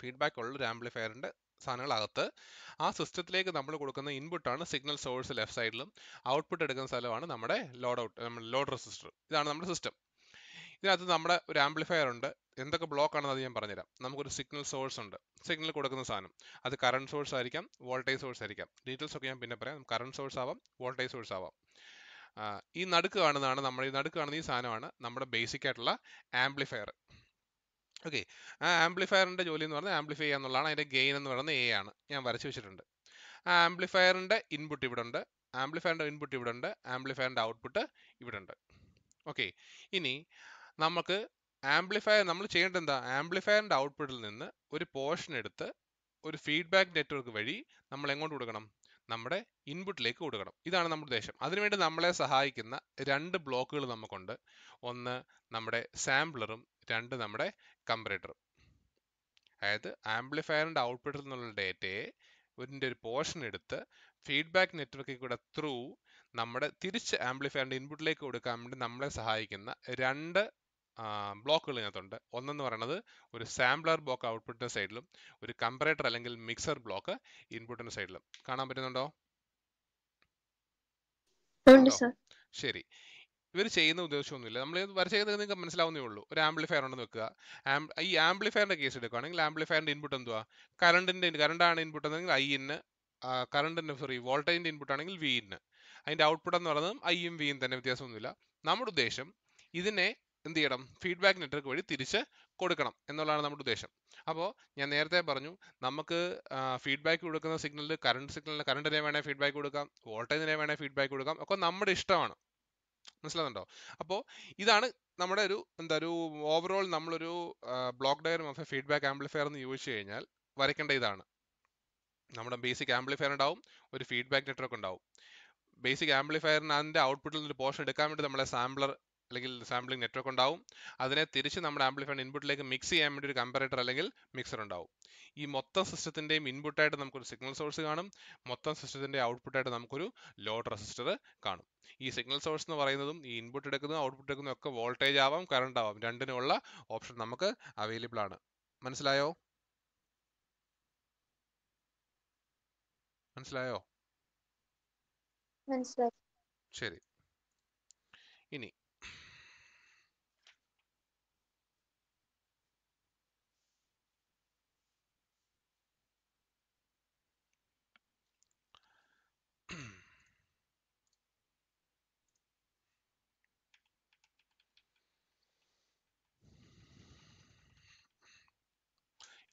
Speaker 1: ഫീഡ്ബാക്ക് ഉള്ള ഒരു ആംപ്ലിഫയറിൻ്റെ സാധനങ്ങളകത്ത് ആ സിസ്റ്റത്തിലേക്ക് നമ്മൾ കൊടുക്കുന്ന ഇൻപുട്ടാണ് സിഗ്നൽ സോഴ്സ് ലെഫ്റ്റ് സൈഡിലും ഔട്ട്പുട്ട് എടുക്കുന്ന സ്ഥലമാണ് നമ്മുടെ ലോഡ് ഔട്ട് ലോഡ് റെസിസ്റ്റർ ഇതാണ് നമ്മുടെ സിസ്റ്റം ഇതിനകത്ത് നമ്മുടെ ഒരു ആംപ്ലിഫയർ ഉണ്ട് എന്തൊക്കെ ബ്ലോക്ക് ആണെന്ന് അത് ഞാൻ പറഞ്ഞുതരാം നമുക്കൊരു സിഗ്നൽ സോഴ്സ് ഉണ്ട് സിഗ്നൽ കൊടുക്കുന്ന സാധനം അത് കറണ്ട് സോഴ്സ് ആയിരിക്കാം വോൾട്ടേജ് സോഴ്സ് ആയിരിക്കാം ഡീറ്റെയിൽസ് ഒക്കെ ഞാൻ പിന്നെ പറയാം കറണ്ട് സോഴ്സ് ആവാം വോൾട്ടേജ് സോഴ്സ് ആവാം ഈ നടുക്ക് കാണുന്നതാണ് നമ്മൾ ഈ നടുക്ക് കാണുന്ന ഈ സാധനമാണ് നമ്മുടെ ബേസിക് ആയിട്ടുള്ള ആംപ്ലിഫയർ ഓക്കെ ആ ആംപ്ലിഫയറിൻ്റെ ജോലി എന്ന് പറഞ്ഞാൽ ആംപ്ലിഫൈ ചെയ്യുക എന്നുള്ളതാണ് അതിൻ്റെ ഗെയിൻ എന്ന് പറയുന്നത് എ ആണ് ഞാൻ വരച്ചു വെച്ചിട്ടുണ്ട് ആ ആംപ്ലിഫയറിൻ്റെ ഇൻപുട്ട് ഇവിടെ ഉണ്ട് ആംപ്ലിഫയറിൻ്റെ ഇൻപുട്ട് ഇവിടെ ഉണ്ട് ആംപ്ലിഫയറിൻ്റെ ഔട്ട്പുട്ട് ഇവിടെ ഉണ്ട് ഓക്കെ ഇനി നമുക്ക് ആംപ്ലിഫയർ നമ്മൾ ചെയ്യേണ്ടത് എന്താ ആംപ്ലിഫയറിൻ്റെ ഔട്ട്പുട്ടിൽ നിന്ന് ഒരു പോർഷൻ എടുത്ത് ഒരു ഫീഡ്ബാക്ക് നെറ്റ്വർക്ക് വഴി നമ്മൾ എങ്ങോട്ട് കൊടുക്കണം നമ്മുടെ ഇൻപുട്ടിലേക്ക് കൊടുക്കണം ഇതാണ് നമ്മുടെ ഉദ്ദേശം അതിനുവേണ്ടി നമ്മളെ സഹായിക്കുന്ന രണ്ട് ബ്ലോക്കുകൾ നമുക്കുണ്ട് ഒന്ന് നമ്മുടെ സാമ്പിളറും രണ്ട് നമ്മുടെ കമ്പറേറ്ററും അതായത് ആംപ്ലിഫയറിൻ്റെ ഔട്ട്പുട്ടിൽ നിന്നുള്ള ഡേറ്റയെ ഇതിൻ്റെ ഒരു പോർഷൻ എടുത്ത് ഫീഡ്ബാക്ക് നെറ്റ്വർക്കിൽ കൂടെ ത്രൂ നമ്മുടെ തിരിച്ച് ആംപ്ലിഫയറിൻ്റെ ഇൻപുട്ടിലേക്ക് കൊടുക്കാൻ വേണ്ടി നമ്മളെ സഹായിക്കുന്ന രണ്ട് ബ്ലോക്കുകൾ ഇതിനകത്തുണ്ട് ഒന്നെന്ന് പറയുന്നത് ഒരു സാമ്പിളർ ബ്ലോക്ക് ഔട്ട്പുട്ടിൻ്റെ സൈഡിലും ഒരു കമ്പറേറ്റർ അല്ലെങ്കിൽ മിക്സർ ബ്ലോക്ക് ഇൻപുട്ടിൻ്റെ സൈഡിലും കാണാൻ പറ്റുന്നുണ്ടോ ശരി ഇവർ ചെയ്യുന്ന ഉദ്ദേശമൊന്നുമില്ല നമ്മൾ വരെ ചെയ്തത് നിങ്ങൾക്ക് മനസ്സിലാവുന്നേ ഉള്ളൂ ഒരു ആംപ്ലിഫയർ ഉണ്ടെന്ന് വെക്കുക ഈ ആംപ്ലിഫയറിന്റെ കേസ് എടുക്കുകയാണെങ്കിൽ ആംപ്ലിഫയറിന്റെ ഇൻപുട്ട് എന്തുവാ കറണ്ടിന്റെ കറണ്ടാണ് ഇൻപുട്ട് എന്നെങ്കിൽ ഐ ഇന്ന് കറണ്ടിന്റെ സോറി വോൾട്ടേജിന്റെ ഇൻപുട്ട് ആണെങ്കിൽ വി ഇന്ന് അതിന്റെ ഔട്ട്പുട്ട് എന്ന് പറയുന്നത് ഐയും വിയും തന്നെ വ്യത്യാസമൊന്നുമില്ല നമ്മുടെ ഉദ്ദേശം ഇതിനെ എന്ത് ചെയ്യണം ഫീഡ്ബാക്ക് നെറ്റ്വർക്ക് വഴി തിരിച്ച് കൊടുക്കണം എന്നുള്ളതാണ് നമ്മുടെ ഉദ്ദേശം അപ്പോൾ ഞാൻ നേരത്തെ പറഞ്ഞു നമുക്ക് ഫീഡ്ബാക്ക് കൊടുക്കുന്ന സിഗ്നലിൽ കറണ്ട് സിഗ്നലിന് കറണ്ടിനെ വേണേൽ ഫീഡ്ബാക്ക് കൊടുക്കാം വോൾട്ടേജിനെ വേണേൽ ഫീഡ്ബാക്ക് കൊടുക്കാം ഒക്കെ നമ്മുടെ ഇഷ്ടമാണ് മനസ്സിലാകുന്നുണ്ടോ അപ്പോൾ ഇതാണ് നമ്മുടെ ഒരു എന്താ ഒരു ഓവറോൾ നമ്മളൊരു block diagram of a feedback amplifier എന്ന് ചോദിച്ചു കഴിഞ്ഞാൽ വരയ്ക്കേണ്ട ഇതാണ് നമ്മുടെ ബേസിക് ആംപ്ലിഫയർ ഉണ്ടാവും ഒരു ഫീഡ്ബാക്ക് നെറ്റ്വർക്ക് ഉണ്ടാവും ബേസിക് ആംപ്ലിഫയറിന് അതിൻ്റെ ഔട്ട്പുട്ടിൽ ഒരു പോർഷൻ എടുക്കാൻ വേണ്ടി നമ്മളെ സാമ്പിളർ അല്ലെങ്കിൽ സാമ്പിളിംഗ് നെറ്റ്വർക്ക് ഉണ്ടാവും അതിനെ തിരിച്ച് നമ്മുടെ ആംപ്ലിഫൈഡ് ഇൻപുട്ടിലേക്ക് മിക്സ് ചെയ്യാൻ വേണ്ടി ഒരു കമ്പറേറ്റർ അല്ലെങ്കിൽ മിക്സർ ഉണ്ടാവും ഈ മൊത്തം സിസ്റ്റത്തിൻ്റെയും ഇൻപുട്ടായിട്ട് നമുക്കൊരു സിഗ്നൽ സോഴ്സ് കാണും മൊത്തം സിസ്റ്റത്തിൻ്റെ ഔട്ട്പുട്ടായിട്ട് നമുക്കൊരു ലോഡ് റെസിസ്റ്റർ കാണും ഈ സിഗ്നൽ സോഴ്സ് എന്ന് പറയുന്നതും ഈ ഇൻപുട്ട് എടുക്കുന്നതും ഔട്ട്പുട്ട് എടുക്കുന്നതും ഒക്കെ വോൾട്ടേജ് ആവാം കറണ്ട് ആവാം രണ്ടിനുമുള്ള ഓപ്ഷൻ നമുക്ക് അവൈലബിൾ ആണ് മനസ്സിലായോ മനസ്സിലായോ ശരി ഇനി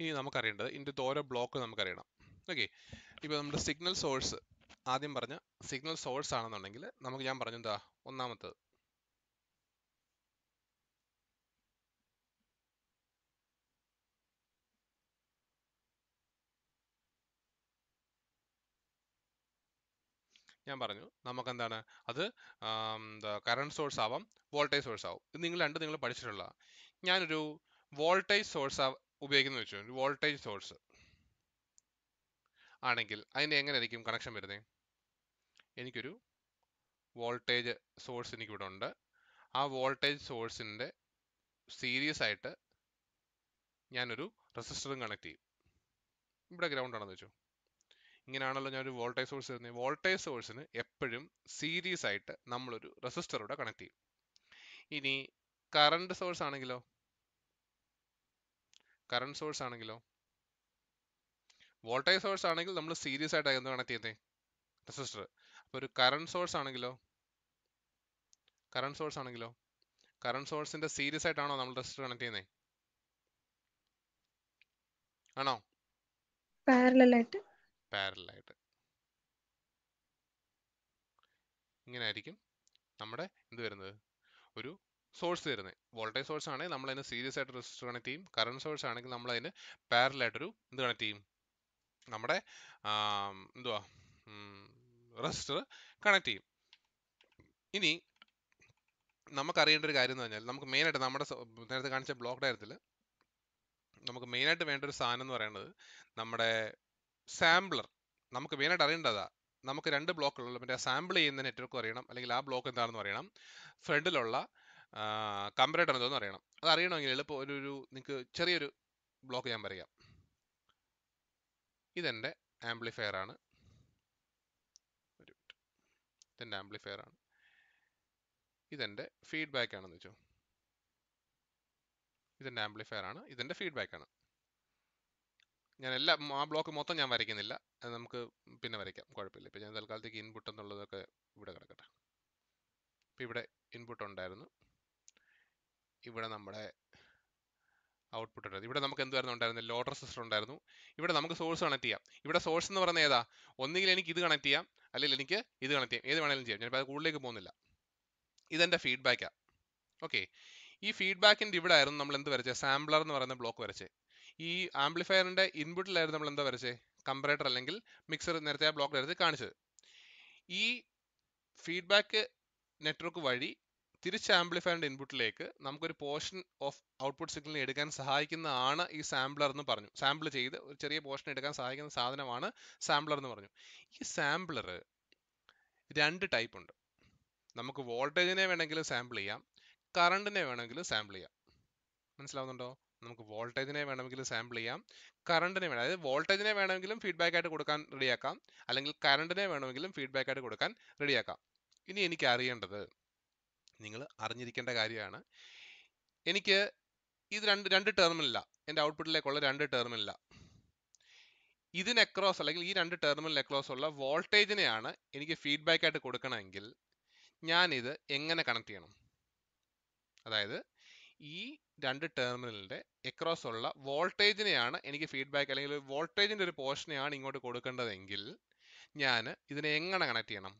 Speaker 1: ഇനി നമുക്കറിയേണ്ടത് ഇതിൻ്റെ ഓരോ ബ്ലോക്ക് നമുക്കറിയണം ഓക്കെ ഇപ്പോൾ നമ്മുടെ സിഗ്നൽ സോഴ്സ് ആദ്യം പറഞ്ഞ സിഗ്നൽ സോഴ്സ് ആണെന്നുണ്ടെങ്കിൽ നമുക്ക് ഞാൻ പറഞ്ഞു എന്താ ഒന്നാമത്തത് ഞാൻ പറഞ്ഞു നമുക്ക് എന്താണ് അത് എന്താ കറണ്ട് സോഴ്സ് ആവാം വോൾട്ടേജ് സോഴ്സ് ആവും ഇത് നിങ്ങൾ രണ്ട് നിങ്ങൾ പഠിച്ചിട്ടുള്ള ഞാനൊരു വോൾട്ടേജ് സോഴ്സ് ഉപയോഗിക്കുന്നത് വെച്ചു ഒരു വോൾട്ടേജ് സോഴ്സ് ആണെങ്കിൽ അതിന് എങ്ങനെ ആയിരിക്കും കണക്ഷൻ വരുന്നത് എനിക്കൊരു വോൾട്ടേജ് സോഴ്സ് എനിക്കിവിടെ ഉണ്ട് ആ വോൾട്ടേജ് സോഴ്സിൻ്റെ സീരീസ് ആയിട്ട് ഞാനൊരു റെസിസ്റ്ററും കണക്ട് ചെയ്യും ഇവിടെ ഗ്രൗണ്ട് ആണെന്ന് വെച്ചു ഇങ്ങനെയാണല്ലോ ഞാനൊരു വോൾട്ടേജ് സോഴ്സ് തരുന്നത് വോൾട്ടേജ് സോഴ്സിന് എപ്പോഴും സീരീസ് ആയിട്ട് നമ്മളൊരു റെസിസ്റ്ററൂടെ കണക്ട് ചെയ്യും ഇനി കറണ്ട് സോഴ്സ് ആണെങ്കിലോ കറണ്ട് സോഴ്സ് ആണെങ്കിലോ വോൾട്ടേജ് സോഴ്സ് ആണെങ്കിൽ നമ്മൾ സീരിയസ് ആയിട്ട് എന്ത് കണക്ട് ചെയ്യുന്നത് റെസിസ്റ്റർ അപ്പോൾ ഒരു കറണ്ട് സോഴ്സ് ആണെങ്കിലോ കറണ്ട് സോഴ്സ് ആണെങ്കിലോ കറണ്ട് സോഴ്സിന്റെ സീരിയസ് ആയിട്ടാണോ നമ്മൾ റെസിസ്റ്റർ കണക്ട് ചെയ്യുന്നത് ആണോ പാരലായിട്ട് പാരലായിട്ട് ഇങ്ങനെ ആയിരിക്കും നമ്മുടെ എന്ത് വരുന്നത് ഒരു സോഴ്സ് തരുന്നത് വോൾട്ടേജ് സോഴ്സ് ആണെങ്കിൽ നമ്മൾ അതിന് സീരിയസ് ആയിട്ട് റെസിസ്റ്റർ കണക്ട് ചെയ്യും കറണ്ട് സോഴ്സ് ആണെങ്കിൽ നമ്മൾ അതിന് പാരലായിട്ടൊരു എന്ത് കണക്ട് ചെയ്യും നമ്മുടെ എന്തുവാ റെസിസ്റ്റർ കണക്ട് ചെയ്യും ഇനി നമുക്കറിയേണ്ട ഒരു കാര്യം എന്ന് പറഞ്ഞാൽ നമുക്ക് മെയിനായിട്ട് നമ്മുടെ നേരത്തെ കാണിച്ച ബ്ലോക്ക് ഡയറത്തിൽ നമുക്ക് മെയിനായിട്ട് വേണ്ട ഒരു സാധനം എന്ന് പറയുന്നത് നമ്മുടെ സാമ്പിളർ നമുക്ക് മെയിനായിട്ട് അറിയേണ്ടതാ നമുക്ക് രണ്ട് ബ്ലോക്കുകളുള്ള മറ്റേ സാമ്പിൾ ചെയ്യുന്ന നെറ്റ്വർക്ക് അറിയണം അല്ലെങ്കിൽ ആ ബ്ലോക്ക് എന്താണെന്ന് അറിയണം ഫ്രണ്ടിലുള്ള കമ്പറേറ്റർ എന്തോന്ന് അറിയണം അത് അറിയണമെങ്കിൽ എളുപ്പം ഒരു ഒരു നിങ്ങൾക്ക് ചെറിയൊരു ബ്ലോക്ക് ഞാൻ പറയാം ഇതെൻ്റെ ആംപ്ലിഫയർ ആണ് ഇതെൻ്റെ ആംപ്ലിഫയർ ആണ് ഇതെൻ്റെ ഫീഡ്ബാക്ക് ആണെന്ന് വെച്ചോ ഇതെൻ്റെ ആംപ്ലിഫയർ ആണ് ഇതെൻ്റെ ഫീഡ്ബാക്ക് ആണ് ഞാൻ എല്ലാ ആ ബ്ലോക്ക് മൊത്തം ഞാൻ വരയ്ക്കുന്നില്ല അത് നമുക്ക് പിന്നെ വരയ്ക്കാം കുഴപ്പമില്ല ഇപ്പം ഞാൻ തൽക്കാലത്തേക്ക് ഇൻപുട്ട് എന്നുള്ളതൊക്കെ ഇവിടെ കിടക്കട്ടെ ഇപ്പം ഇവിടെ ഇൻപുട്ട് ഉണ്ടായിരുന്നു ഇവിടെ നമ്മുടെ ഔട്ട്പുട്ട് ഉണ്ടായിരുന്നു ഇവിടെ നമുക്ക് എന്തായിരുന്നു ഉണ്ടായിരുന്നു ലോഡർ സിസ്റ്റർ ഉണ്ടായിരുന്നു ഇവിടെ നമുക്ക് സോഴ്സ് കണക്ട് ചെയ്യാം ഇവിടെ സോഴ്സ് എന്ന് പറയുന്നത് ഏതാ ഒന്നുകിൽ എനിക്ക് ഇത് കണക്ട് ചെയ്യാം അല്ലെങ്കിൽ എനിക്ക് ഇത് കണക്ട് ചെയ്യാം ഏത് വേണമെങ്കിലും ചെയ്യാം ഞാനിപ്പോൾ അത് കൂടുതലേക്ക് പോകുന്നില്ല ഇതെൻ്റെ ഫീഡ്ബാക്കാണ് ഓക്കെ ഈ ഫീഡ്ബാക്കിൻ്റെ ഇവിടെ ആയിരുന്നു നമ്മൾ എന്ത് വരച്ചത് സാമ്പിളർ എന്ന് പറയുന്ന ബ്ലോക്ക് വരച്ചേ ഈ ആംപ്ലിഫയറിൻ്റെ ഇൻപുട്ടിലായിരുന്നു നമ്മൾ എന്താ വരച്ചേ കമ്പറേറ്റർ അല്ലെങ്കിൽ മിക്സർ നേരത്തെ ആ ബ്ലോക്ക് വരച്ച് കാണിച്ചത് ഈ ഫീഡ്ബാക്ക് നെറ്റ്വർക്ക് വഴി തിരിച്ച് ആംപ്ലിഫയറിന്റെ ഇൻപുട്ടിലേക്ക് നമുക്കൊരു പോർഷൻ ഓഫ് ഔട്ട്പുട്ട് സിഗ്നൽ എടുക്കാൻ സഹായിക്കുന്നതാണ് ഈ സാമ്പിളർ എന്ന് പറഞ്ഞു സാമ്പിൾ ചെയ്ത് ഒരു ചെറിയ പോർഷൻ എടുക്കാൻ സഹായിക്കുന്ന സാധനമാണ് സാമ്പിളർ എന്ന് പറഞ്ഞു ഈ സാമ്പിളർ രണ്ട് ടൈപ്പ് ഉണ്ട് നമുക്ക് വോൾട്ടേജിനെ വേണമെങ്കിൽ സാമ്പിൾ ചെയ്യാം കറണ്ടിനെ വേണമെങ്കിൽ സാമ്പിൾ ചെയ്യാം മനസ്സിലാവുന്നുണ്ടോ നമുക്ക് വോൾട്ടേജിനെ വേണമെങ്കിൽ സാമ്പിൾ ചെയ്യാം കറണ്ടിനെ വേണം അതായത് വോൾട്ടേജിനെ വേണമെങ്കിലും ഫീഡ്ബാക്ക് ആയിട്ട് കൊടുക്കാൻ റെഡിയാക്കാം അല്ലെങ്കിൽ കറണ്ടിനെ വേണമെങ്കിലും ഫീഡ്ബാക്ക് ആയിട്ട് കൊടുക്കാൻ റെഡിയാക്കാം ഇനി എനിക്ക് അറിയേണ്ടത് നിങ്ങൾ അറിഞ്ഞിരിക്കേണ്ട കാര്യമാണ് എനിക്ക് ഇത് രണ്ട് രണ്ട് ടെർമിനല്ല എൻ്റെ ഔട്ട്പുട്ടിലേക്കുള്ള രണ്ട് ടെർമിനല്ല ഇതിന് അക്രോസ് അല്ലെങ്കിൽ ഈ രണ്ട് ടെർമിനൽ അക്രോസ് ഉള്ള വോൾട്ടേജിനെയാണ് എനിക്ക് ഫീഡ്ബാക്ക് ആയിട്ട് കൊടുക്കണമെങ്കിൽ ഞാനിത് എങ്ങനെ കണക്ട് ചെയ്യണം അതായത് ഈ രണ്ട് ടെർമിനലിൻ്റെ എക്രോസ് ഉള്ള വോൾട്ടേജിനെയാണ് എനിക്ക് ഫീഡ്ബാക്ക് അല്ലെങ്കിൽ വോൾട്ടേജിൻ്റെ ഒരു പോർഷനെയാണ് ഇങ്ങോട്ട് കൊടുക്കേണ്ടതെങ്കിൽ ഞാൻ ഇതിനെ എങ്ങനെ കണക്ട് ചെയ്യണം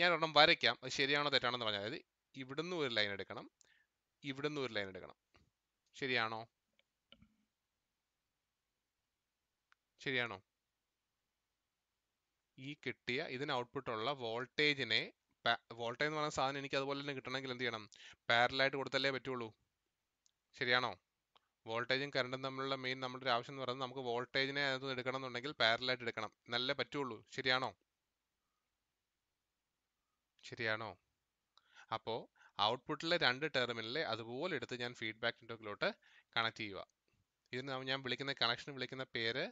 Speaker 1: ഞാൻ ഒരെണ്ണം വരയ്ക്കാം അത് ശരിയാണോ തെറ്റാണോ എന്ന് പറഞ്ഞാൽ അതായത് ഇവിടുന്ന് ഒരു ലൈൻ എടുക്കണം ഇവിടുന്ന് ഒരു ലൈൻ എടുക്കണം ശരിയാണോ ശരിയാണോ ഈ കിട്ടിയ ഇതിന് ഔട്ട്പുട്ട് ഉള്ള വോൾട്ടേജിനെ വോൾട്ടേജ് എന്ന് പറയുന്ന സാധനം എനിക്ക് അതുപോലെ തന്നെ കിട്ടണമെങ്കിൽ എന്ത് ചെയ്യണം പാരലായിട്ട് കൊടുത്തല്ലേ പറ്റുള്ളൂ ശരിയാണോ വോൾട്ടേജും കറണ്ടും തമ്മിലുള്ള മെയിൻ നമ്മുടെ ഒരു ആവശ്യം എന്ന് പറയുന്നത് നമുക്ക് വോൾട്ടേജിനെ അതിനകത്ത് എടുക്കണം എന്നുണ്ടെങ്കിൽ പാരലായിട്ട് എടുക്കണം നല്ല പറ്റുള്ളൂ ശരിയാണോ ശരിയാണോ അപ്പോൾ ഔട്ട്പുട്ടിലെ രണ്ട് ടെർമിനലിൽ അതുപോലെ എടുത്ത് ഞാൻ ഫീഡ്ബാക്ക് നെറ്റ്വർക്കിലോട്ട് കണക്ട് ചെയ്യുക ഇതിന് ഞാൻ വിളിക്കുന്ന കണക്ഷൻ വിളിക്കുന്ന പേര്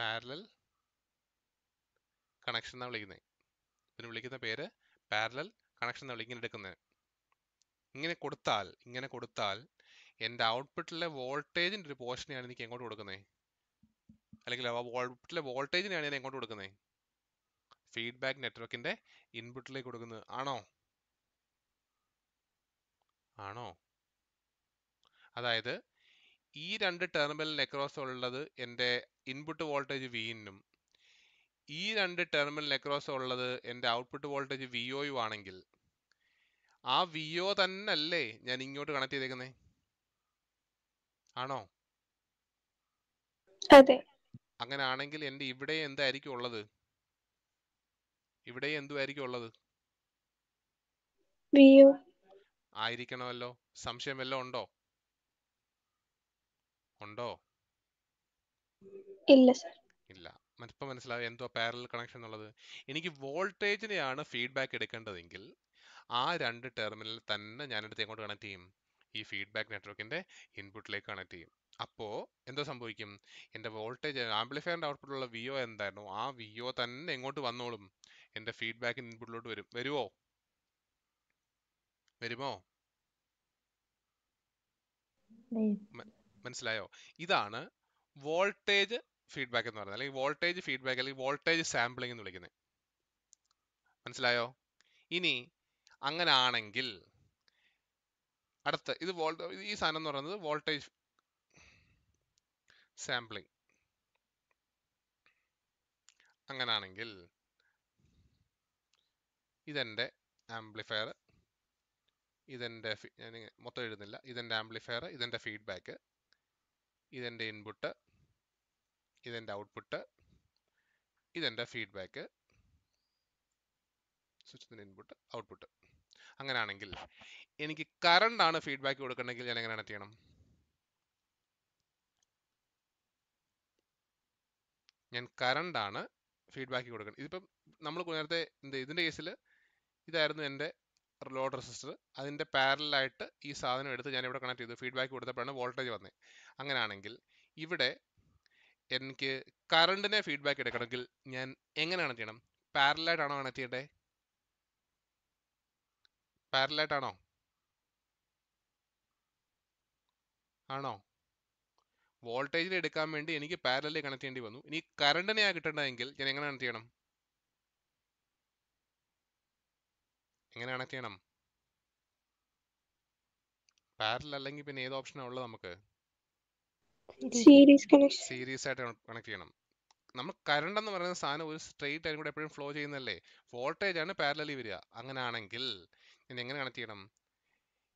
Speaker 1: പാരലൽ കണക്ഷൻ എന്നാണ് വിളിക്കുന്നത് ഇതിന് വിളിക്കുന്ന പേര് പാരലൽ കണക്ഷൻ എന്നാണ് വിളിക്കുന്ന എടുക്കുന്നത് ഇങ്ങനെ കൊടുത്താൽ ഇങ്ങനെ കൊടുത്താൽ എൻ്റെ ഔട്ട്പുട്ടിലെ വോൾട്ടേജിൻ്റെ ഒരു പോർഷനെയാണ് എനിക്ക് എങ്ങോട്ട് കൊടുക്കുന്നത് അല്ലെങ്കിൽ ആ വോൾട്ടിലെ വോൾട്ടേജിനെയാണ് ഞാൻ എങ്ങോട്ട് കൊടുക്കുന്നത് ഫീഡ്ബാക്ക് നെറ്റ്വർക്കിന്റെ ഇൻപുട്ടിലേക്ക് കൊടുക്കുന്നത് ആണോ ആണോ അതായത് ഈ രണ്ട് ടെർമിനലിന് അക്രോസ് ഉള്ളത് എൻ്റെ ഇൻപുട്ട് വോൾട്ടേജ് വിന്നും ഈ രണ്ട് ടെർമിനലിന് അക്രോസ് ഉള്ളത് എൻ്റെ ഔട്ട്പുട്ട് വോൾട്ടേജ് വി യു ആണെങ്കിൽ ആ വി ഒ തന്നല്ലേ ഞാൻ ഇങ്ങോട്ട് കണക്ട് ചെയ്തേക്കുന്നേ ആണോ അങ്ങനെ ആണെങ്കിൽ എൻ്റെ ഇവിടെ എന്തായിരിക്കും ഉള്ളത് ഇവിടെ എന്തുമായിരിക്കും ഉള്ളത് ആയിരിക്കണമല്ലോ സംശയം വല്ലതും ഉണ്ടോ ഉണ്ടോ ഇല്ല ഇല്ല ഇപ്പൊ മനസ്സിലാവും എന്തോ പാരലൽ കണക്ഷൻ എന്നുള്ളത് എനിക്ക് വോൾട്ടേജിനെയാണ് ഫീഡ്ബാക്ക് എടുക്കേണ്ടതെങ്കിൽ ആ രണ്ട് ടെർമിനൽ തന്നെ ഞാനെടുത്ത് എങ്ങോട്ട് കണക്ട് ചെയ്യും ഈ ഫീഡ്ബാക്ക് നെറ്റ്വർക്കിന്റെ ഇൻപുട്ടിലേക്ക് കണക്ട് ചെയ്യും അപ്പോ എന്തോ സംഭവിക്കും എന്റെ വോൾട്ടേജ് ആംപ്ലിഫയറിൻ്റെ ഔട്ട്പുട്ടിലുള്ള വിഒ എന്തായിരുന്നു ആ വിഒ തന്നെ എങ്ങോട്ട് വന്നോളും എൻ്റെ ഫീഡ്ബാക്ക് ഇൻപുട്ടിലോട്ട് വരും വരുമോ വരുമോ മനസ്സിലായോ ഇതാണ് വോൾട്ടേജ് ഫീഡ്ബാക്ക് എന്ന് പറയുന്നത് അല്ലെങ്കിൽ വോൾട്ടേജ് ഫീഡ്ബാക്ക് അല്ലെങ്കിൽ വോൾട്ടേജ് സാമ്പിളിംഗ് എന്ന് വിളിക്കുന്നത് മനസ്സിലായോ ഇനി അങ്ങനാണെങ്കിൽ അടുത്ത ഇത് വോൾട്ട് ഈ സാധനം എന്ന് പറയുന്നത് വോൾട്ടേജ് സാമ്പിളിംഗ് അങ്ങനാണെങ്കിൽ ഇതെൻ്റെ ആംപ്ലിഫയർ ഇതെൻ്റെ ഞാൻ മൊത്തം എഴുതുന്നില്ല ഇതെൻ്റെ ആംപ്ലിഫയർ ഇതെൻ്റെ ഫീഡ്ബാക്ക് ഇതെൻ്റെ ഇൻപുട്ട് ഇതെൻ്റെ ഔട്ട്പുട്ട് ഇതെൻ്റെ ഫീഡ്ബാക്ക് സ്വിച്ചത്തിൻ്റെ ഇൻപുട്ട് ഔട്ട്പുട്ട് അങ്ങനെയാണെങ്കിൽ എനിക്ക് കറണ്ട് ആണ് ഫീഡ്ബാക്ക് കൊടുക്കണമെങ്കിൽ ഞാൻ എങ്ങനെയാണ് ചെയ്യണം ഞാൻ കറണ്ട് ആണ് ഫീഡ്ബാക്ക് കൊടുക്കണം ഇതിപ്പം നമ്മൾ നേരത്തെ എന്ത് ഇതിൻ്റെ കേസിൽ ഇതായിരുന്നു എൻ്റെ ലോഡ് റെസിസ്റ്റർ അതിൻ്റെ പാരലായിട്ട് ഈ സാധനം എടുത്ത് ഞാൻ ഇവിടെ കണക്ട് ചെയ്തു ഫീഡ്ബാക്ക് കൊടുത്തപ്പോഴാണ് വോൾട്ടേജ് വന്നത് അങ്ങനെയാണെങ്കിൽ ഇവിടെ എനിക്ക് കറണ്ടിനെ ഫീഡ്ബാക്ക് എടുക്കണമെങ്കിൽ ഞാൻ എങ്ങനെയാണ് ചെയ്യണം പാരലായിട്ടാണോ കണക്ട് ചെയ്യേണ്ടത് പാരലായിട്ടാണോ ആണോ വോൾട്ടേജിൽ എടുക്കാൻ വേണ്ടി എനിക്ക് പാരലിൽ കണക്ട് ചെയ്യേണ്ടി വന്നു ഇനി കറണ്ടിനെയാണ് കിട്ടേണ്ടതെങ്കിൽ ഞാൻ എങ്ങനെ കണക്ട് ചെയ്യണം എങ്ങനെ കണക്ട് ചെയ്യണം പാരലൽ അല്ലെങ്കിൽ പിന്നെ ഏത് ഓപ്ഷനാണ് ഉള്ളത് നമുക്ക് സീരീസ് ആയിട്ട് കണക്ട് ചെയ്യണം നമ്മൾ കറണ്ട് എന്ന് പറയുന്ന സാധനം ഒരു സ്ട്രെയിറ്റ് ലൈൻ കൂടെ എപ്പോഴും ഫ്ലോ ചെയ്യുന്നല്ലേ വോൾട്ടേജ് ആണ് പാരലലി വരിക അങ്ങനെയാണെങ്കിൽ ഇനി എങ്ങനെ കണക്ട് ചെയ്യണം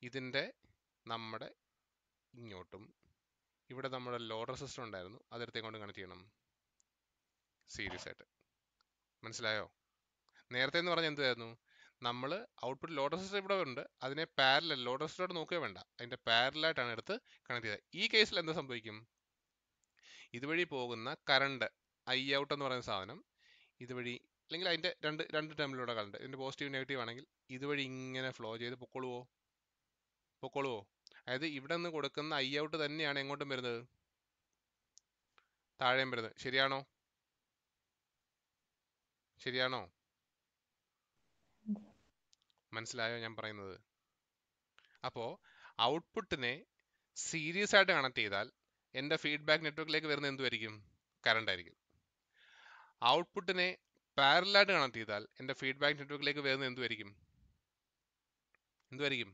Speaker 1: ഇതിൻ്റെ നമ്മുടെ ഇങ്ങോട്ടും ഇവിടെ നമ്മുടെ ലോഡ് റെസിസ്റ്റർ ഉണ്ടായിരുന്നു കൊണ്ട് കണക്ട് ചെയ്യണം സീരീസ് ആയിട്ട് മനസ്സിലായോ നേരത്തെ എന്ന് പറഞ്ഞാൽ എന്തായിരുന്നു നമ്മൾ ഔട്ട്പുട്ട് ലോട്ടസ് റെസിസ്റ്റർ ഇവിടെ ഉണ്ട് അതിനെ പാരലൽ ലോഡ് റെസിസ്റ്ററോട് നോക്കുകയോ വേണ്ട അതിൻ്റെ പാരലായിട്ടാണ് എടുത്ത് കണക്ട് ചെയ്തത് ഈ കേസിൽ എന്താ സംഭവിക്കും ഇതുവഴി പോകുന്ന കറണ്ട് ഐ ഔട്ട് എന്ന് പറയുന്ന സാധനം ഇതുവഴി അല്ലെങ്കിൽ അതിൻ്റെ രണ്ട് രണ്ട് ടേമിലൂടെ കറണ്ട് ഇതിൻ്റെ പോസിറ്റീവ് നെഗറ്റീവ് ആണെങ്കിൽ ഇതുവഴി ഇങ്ങനെ ഫ്ലോ ചെയ്ത് പൊക്കോളുവോ പൊക്കോളുവോ അതായത് ഇവിടെ നിന്ന് കൊടുക്കുന്ന ഐ ഔട്ട് തന്നെയാണ് എങ്ങോട്ടും വരുന്നത് താഴെയും വരുന്നത് ശരിയാണോ ശരിയാണോ മനസ്സിലായോ ഞാൻ പറയുന്നത് അപ്പോൾ ഔട്ട്പുട്ടിനെ സീരിയസ് ആയിട്ട് കണക്ട് ചെയ്താൽ എൻ്റെ ഫീഡ്ബാക്ക് നെറ്റ്വർക്കിലേക്ക് വരുന്ന എന്തുമായിരിക്കും കറണ്ടായിരിക്കും ആയിരിക്കും ഔട്ട്പുട്ടിനെ പാരലായിട്ട് കണക്ട് ചെയ്താൽ എൻ്റെ ഫീഡ്ബാക്ക് നെറ്റ്വർക്കിലേക്ക് വരുന്ന എന്തുമായിരിക്കും എന്തുമായിരിക്കും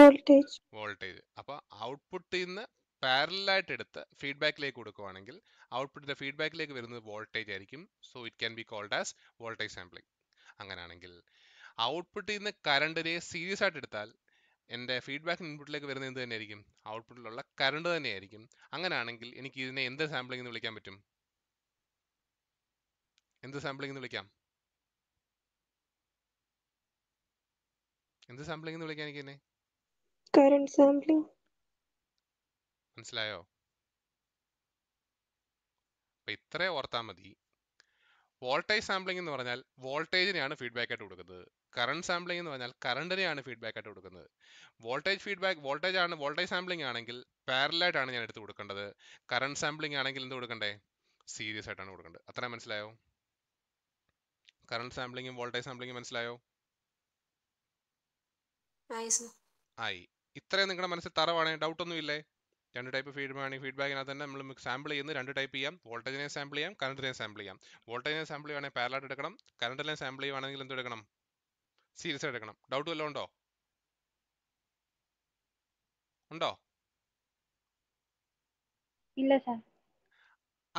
Speaker 1: വോൾട്ടേജ് വോൾട്ടേജ് അപ്പോൾ ഔട്ട്പുട്ടിൽ നിന്ന് പാരലായിട്ട് എടുത്ത് ഫീഡ്ബാക്കിലേക്ക് കൊടുക്കുവാണെങ്കിൽ ഔട്ട്പുട്ടിൻ്റെ ഫീഡ്ബാക്കിലേക്ക് വരുന്നത് വോൾട്ടേജ് ആയിരിക്കും so it can be called as voltage sampling അങ്ങനെയാണെങ്കിൽ ഔട്ട്പുട്ടിൽ നിന്ന് കറണ്ടിനെ സീരിയസ് ആയിട്ട് എടുത്താൽ എൻ്റെ ഫീഡ്ബാക്ക് ഇൻപുട്ടിലേക്ക് വരുന്നത് എന്ത് തന്നെയായിരിക്കും ഔട്ട്പുട്ടിലുള്ള കറണ്ട് തന്നെയായിരിക്കും അങ്ങനെയാണെങ്കിൽ എനിക്ക് ഇതിനെ എന്ത് സാമ്പിളിംഗ് എന്ന് വിളിക്കാൻ പറ്റും എന്ത് സാമ്പിളിംഗ് എന്ന് വിളിക്കാം എന്ത് സാമ്പിളിംഗ് എന്ന് വിളിക്കാൻ എനിക്ക് എന്നെ മനസ്സിലായോ അപ്പൊ ഇത്രേ ഓർത്താൽ മതി വോൾട്ടേജ് സാമ്പിളിംഗ് എന്ന് പറഞ്ഞാൽ വോൾട്ടേജിനെയാണ് ഫീഡ്ബാക്ക് ആയിട്ട് കൊടുക്കുന്നത് കറണ്ട് സാമ്പിളിംഗ് എന്ന് പറഞ്ഞാൽ കറണ്ടിനെയാണ് ഫീഡ്ബാക്ക് ആയിട്ട് കൊടുക്കുന്നത് വോൾട്ടേജ് ഫീഡ്ബാക്ക് വോൾട്ടേജ് ആണ് വോൾട്ടേജ് സാമ്പിളിംഗ് ആണെങ്കിൽ പാരലായിട്ടാണ് ഞാൻ എടുത്ത് കൊടുക്കേണ്ടത് കറണ്ട് സാമ്പിളിംഗ് ആണെങ്കിൽ എന്ത് കൊടുക്കണ്ടേ സീരിയസ് ആയിട്ടാണ് കൊടുക്കേണ്ടത് അത്ര മനസ്സിലായോ കറണ്ട് സാമ്പിളിങ്ങും വോൾട്ടേജ് സാമ്പിളിങ്ങും മനസ്സിലായോ ആയി ഇത്രയും നിങ്ങളുടെ മനസ്സിൽ തറവാണ് ഡൗട്ട് ഒന്നും ഇല്ലേ രണ്ട് ടൈപ്പ് ഫീഡ്ബാക്ക് ഫീഡ്ബാക്കിനകത്ത് തന്നെ നമ്മൾ സാമ്പിൾ ചെയ്യുന്നത് രണ്ട് ടൈപ്പ് ചെയ്യാം വോൾട്ടേജിനെ സാമ്പിൾ ചെയ്യാം കറണ്ടിനെ സാമ്പിൾ ചെയ്യാം വോൾട്ടേജിനെ സാമ്പിൾ ചെയ്യുകയാണെങ്കിൽ പാരലായിട്ട് എടുക്കണം കറണ്ടിനെ സാമ്പിൾ ചെയ്യുകയാണെങ്കിൽ എന്ത് എടുക്കണം സീരിയസ് ആയിട്ട് എടുക്കണം ഡൗട്ട് വല്ലതും ഉണ്ടോ ഉണ്ടോ ഇല്ല